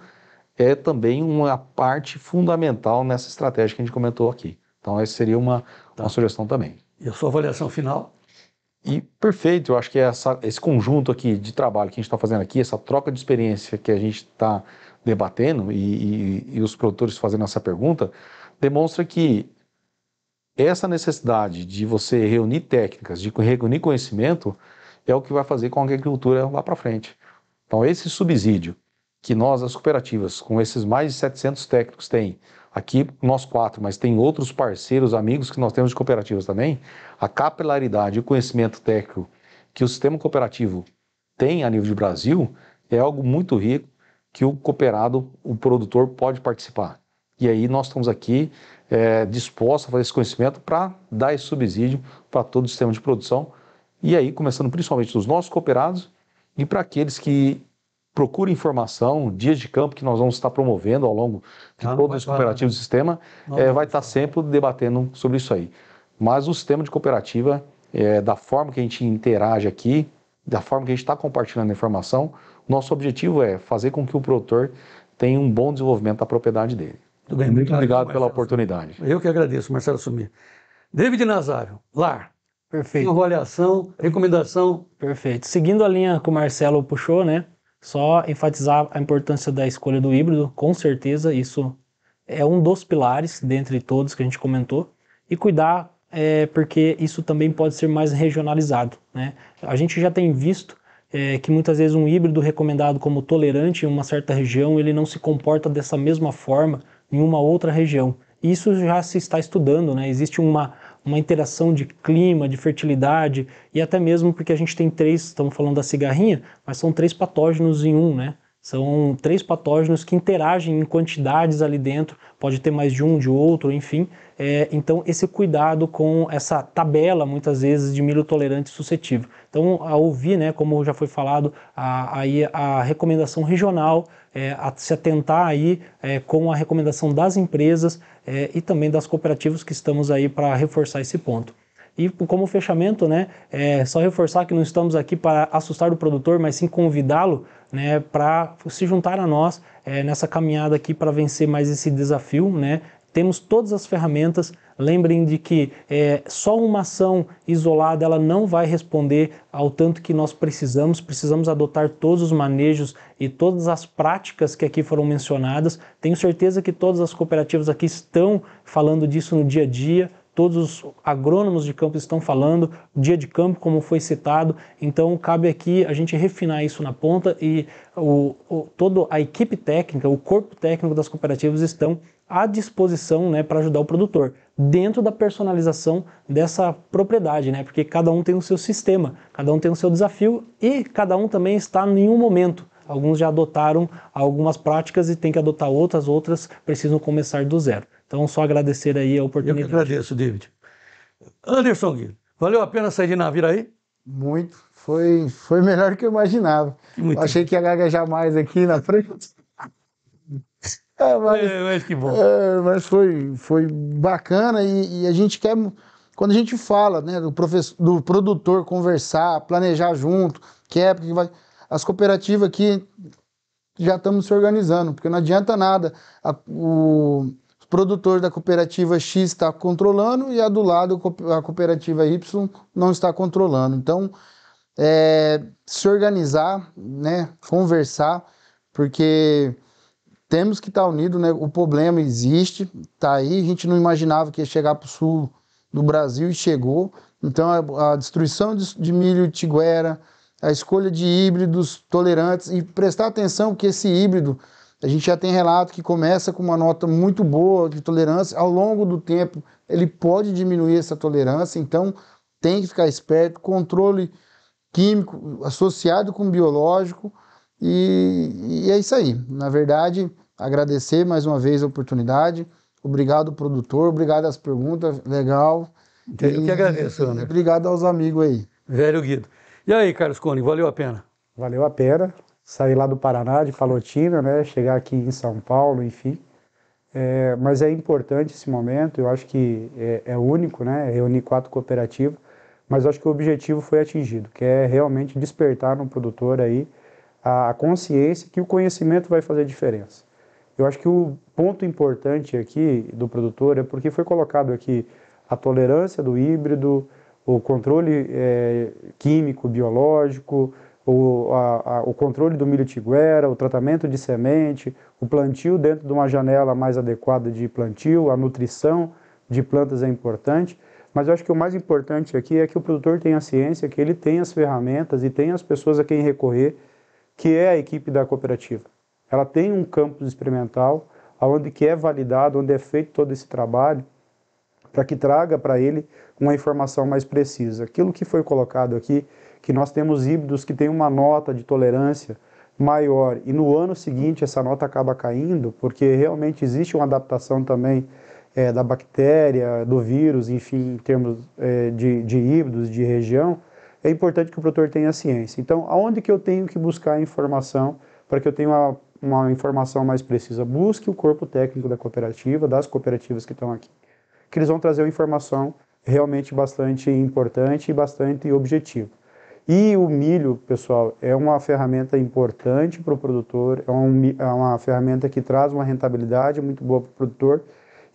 é também uma parte fundamental nessa estratégia que a gente comentou aqui. Então, essa seria uma, tá. uma sugestão também. E a sua avaliação final? E perfeito, eu acho que essa, esse conjunto aqui de trabalho que a gente está fazendo aqui, essa troca de experiência que a gente está debatendo e, e, e os produtores fazendo essa pergunta, demonstra que essa necessidade de você reunir técnicas, de reunir conhecimento, é o que vai fazer com a agricultura lá para frente. Então, esse subsídio que nós, as cooperativas, com esses mais de 700 técnicos, tem aqui nós quatro, mas tem outros parceiros, amigos que nós temos de cooperativas também, a capilaridade e o conhecimento técnico que o sistema cooperativo tem a nível de Brasil é algo muito rico que o cooperado, o produtor, pode participar. E aí nós estamos aqui é, dispostos a fazer esse conhecimento para dar esse subsídio para todo o sistema de produção. E aí, começando principalmente dos nossos cooperados e para aqueles que procuram informação, dias de campo que nós vamos estar promovendo ao longo de ah, todos os cooperativos né? do sistema, é, vai estar sempre debatendo sobre isso aí. Mas o sistema de cooperativa, é, da forma que a gente interage aqui, da forma que a gente está compartilhando a informação, nosso objetivo é fazer com que o produtor tenha um bom desenvolvimento da propriedade dele. Tudo bem, muito obrigado Marcelo. pela oportunidade. Eu que agradeço, Marcelo Sumir. David Nazário, LAR. Perfeito. Uma avaliação, recomendação. Perfeito. Seguindo a linha que o Marcelo puxou, né? Só enfatizar a importância da escolha do híbrido, com certeza, isso é um dos pilares dentre todos que a gente comentou. E cuidar, é, porque isso também pode ser mais regionalizado, né? A gente já tem visto é, que muitas vezes um híbrido recomendado como tolerante em uma certa região, ele não se comporta dessa mesma forma em uma outra região. Isso já se está estudando, né? Existe uma, uma interação de clima, de fertilidade e até mesmo porque a gente tem três, estamos falando da cigarrinha, mas são três patógenos em um, né? São três patógenos que interagem em quantidades ali dentro, pode ter mais de um, de outro, enfim. É, então, esse cuidado com essa tabela, muitas vezes, de milho tolerante e suscetível. Então, a ouvir, né, como já foi falado, a, a, a recomendação regional, é, a se atentar aí é, com a recomendação das empresas é, e também das cooperativas que estamos aí para reforçar esse ponto. E como fechamento, né, é só reforçar que não estamos aqui para assustar o produtor, mas sim convidá-lo né, para se juntar a nós é, nessa caminhada aqui para vencer mais esse desafio né, temos todas as ferramentas. Lembrem de que é, só uma ação isolada ela não vai responder ao tanto que nós precisamos. Precisamos adotar todos os manejos e todas as práticas que aqui foram mencionadas. Tenho certeza que todas as cooperativas aqui estão falando disso no dia a dia, todos os agrônomos de campo estão falando, dia de campo, como foi citado. Então, cabe aqui a gente refinar isso na ponta e o, o, toda a equipe técnica, o corpo técnico das cooperativas estão à disposição né, para ajudar o produtor, dentro da personalização dessa propriedade, né? porque cada um tem o seu sistema, cada um tem o seu desafio e cada um também está em um momento. Alguns já adotaram algumas práticas e têm que adotar outras, outras precisam começar do zero. Então, só agradecer aí a oportunidade. Eu que agradeço, David. Anderson, valeu a pena sair de navio aí? Muito. Foi, foi melhor do que eu imaginava. Muito. Achei que ia gaguejar mais aqui na frente. É, mas, é, mas que bom. É, mas foi, foi bacana e, e, a gente quer. Quando a gente fala né, do, professor, do produtor conversar, planejar junto, que época que vai. As cooperativas aqui já estamos se organizando, porque não adianta nada. A, o, o produtor da cooperativa X está controlando e a do lado, a cooperativa Y não está controlando. Então, é, se organizar, né, conversar, porque temos que estar tá unidos, né? O problema existe, tá aí. A gente não imaginava que ia chegar para o sul do Brasil e chegou. Então a, a destruição de, de milho tiguera, a escolha de híbridos tolerantes e prestar atenção que esse híbrido a gente já tem relato que começa com uma nota muito boa de tolerância, ao longo do tempo ele pode diminuir essa tolerância, então tem que ficar esperto, controle químico associado com biológico e, e é isso aí. Na verdade, agradecer mais uma vez a oportunidade. Obrigado, produtor. Obrigado às perguntas. Legal. Eu que agradeço, Ana. Obrigado aos amigos aí. Velho Guido. E aí, Carlos Cone, valeu a pena? Valeu a pena. Sair lá do Paraná, de Palotina, né? Chegar aqui em São Paulo, enfim. É, mas é importante esse momento, eu acho que é, é único, né? É reunir quatro cooperativas, mas acho que o objetivo foi atingido, que é realmente despertar no produtor aí a consciência que o conhecimento vai fazer diferença. Eu acho que o ponto importante aqui do produtor é porque foi colocado aqui a tolerância do híbrido, o controle é, químico, biológico, o, a, a, o controle do milho tiguera, o tratamento de semente, o plantio dentro de uma janela mais adequada de plantio, a nutrição de plantas é importante. Mas eu acho que o mais importante aqui é que o produtor tenha a ciência, que ele tenha as ferramentas e tenha as pessoas a quem recorrer que é a equipe da cooperativa. Ela tem um campus experimental onde que é validado, onde é feito todo esse trabalho, para que traga para ele uma informação mais precisa. Aquilo que foi colocado aqui, que nós temos híbridos que têm uma nota de tolerância maior e no ano seguinte essa nota acaba caindo, porque realmente existe uma adaptação também é, da bactéria, do vírus, enfim, em termos é, de, de híbridos, de região, é importante que o produtor tenha ciência. Então, aonde que eu tenho que buscar a informação para que eu tenha uma, uma informação mais precisa? Busque o corpo técnico da cooperativa, das cooperativas que estão aqui, que eles vão trazer uma informação realmente bastante importante e bastante objetiva. E o milho, pessoal, é uma ferramenta importante para o produtor, é, um, é uma ferramenta que traz uma rentabilidade muito boa para o produtor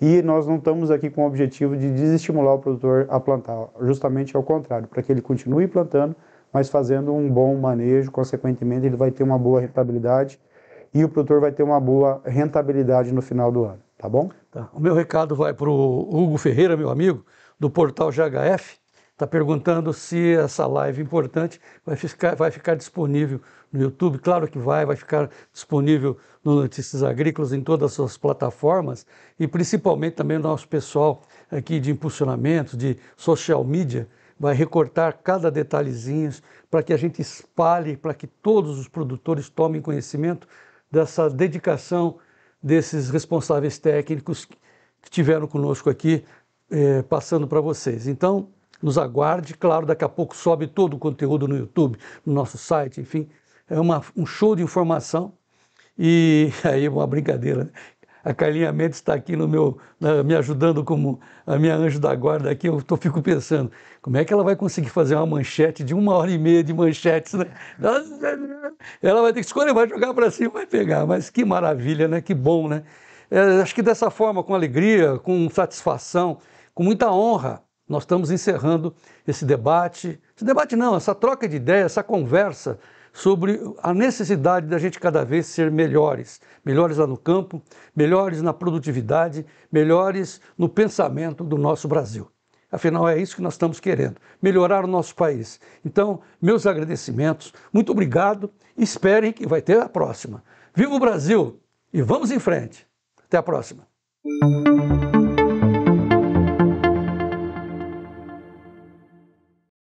e nós não estamos aqui com o objetivo de desestimular o produtor a plantar, justamente ao contrário, para que ele continue plantando, mas fazendo um bom manejo, consequentemente ele vai ter uma boa rentabilidade e o produtor vai ter uma boa rentabilidade no final do ano, tá bom? Tá. O meu recado vai para o Hugo Ferreira, meu amigo, do portal GHF, Está perguntando se essa live importante vai ficar, vai ficar disponível no YouTube. Claro que vai, vai ficar disponível no Notícias Agrícolas, em todas as suas plataformas e principalmente também o nosso pessoal aqui de impulsionamento, de social media, vai recortar cada detalhezinho para que a gente espalhe, para que todos os produtores tomem conhecimento dessa dedicação desses responsáveis técnicos que tiveram conosco aqui, eh, passando para vocês. Então, nos aguarde. Claro, daqui a pouco sobe todo o conteúdo no YouTube, no nosso site, enfim. É uma, um show de informação e (laughs) aí uma brincadeira. Né? A Carlinha Mendes está aqui no meu, na, né, me ajudando como a minha anjo da guarda aqui. Eu tô, fico pensando, como é que ela vai conseguir fazer uma manchete de uma hora e meia de manchetes, né? Ela vai ter que escolher, vai jogar para cima, vai pegar. Mas que maravilha, né? Que bom, né? É, acho que dessa forma, com alegria, com satisfação, com muita honra, nós estamos encerrando esse debate, esse debate não, essa troca de ideias, essa conversa sobre a necessidade da gente cada vez ser melhores, melhores lá no campo, melhores na produtividade, melhores no pensamento do nosso Brasil. Afinal, é isso que nós estamos querendo, melhorar o nosso país. Então, meus agradecimentos, muito obrigado, esperem que vai ter a próxima. Viva o Brasil e vamos em frente. Até a próxima.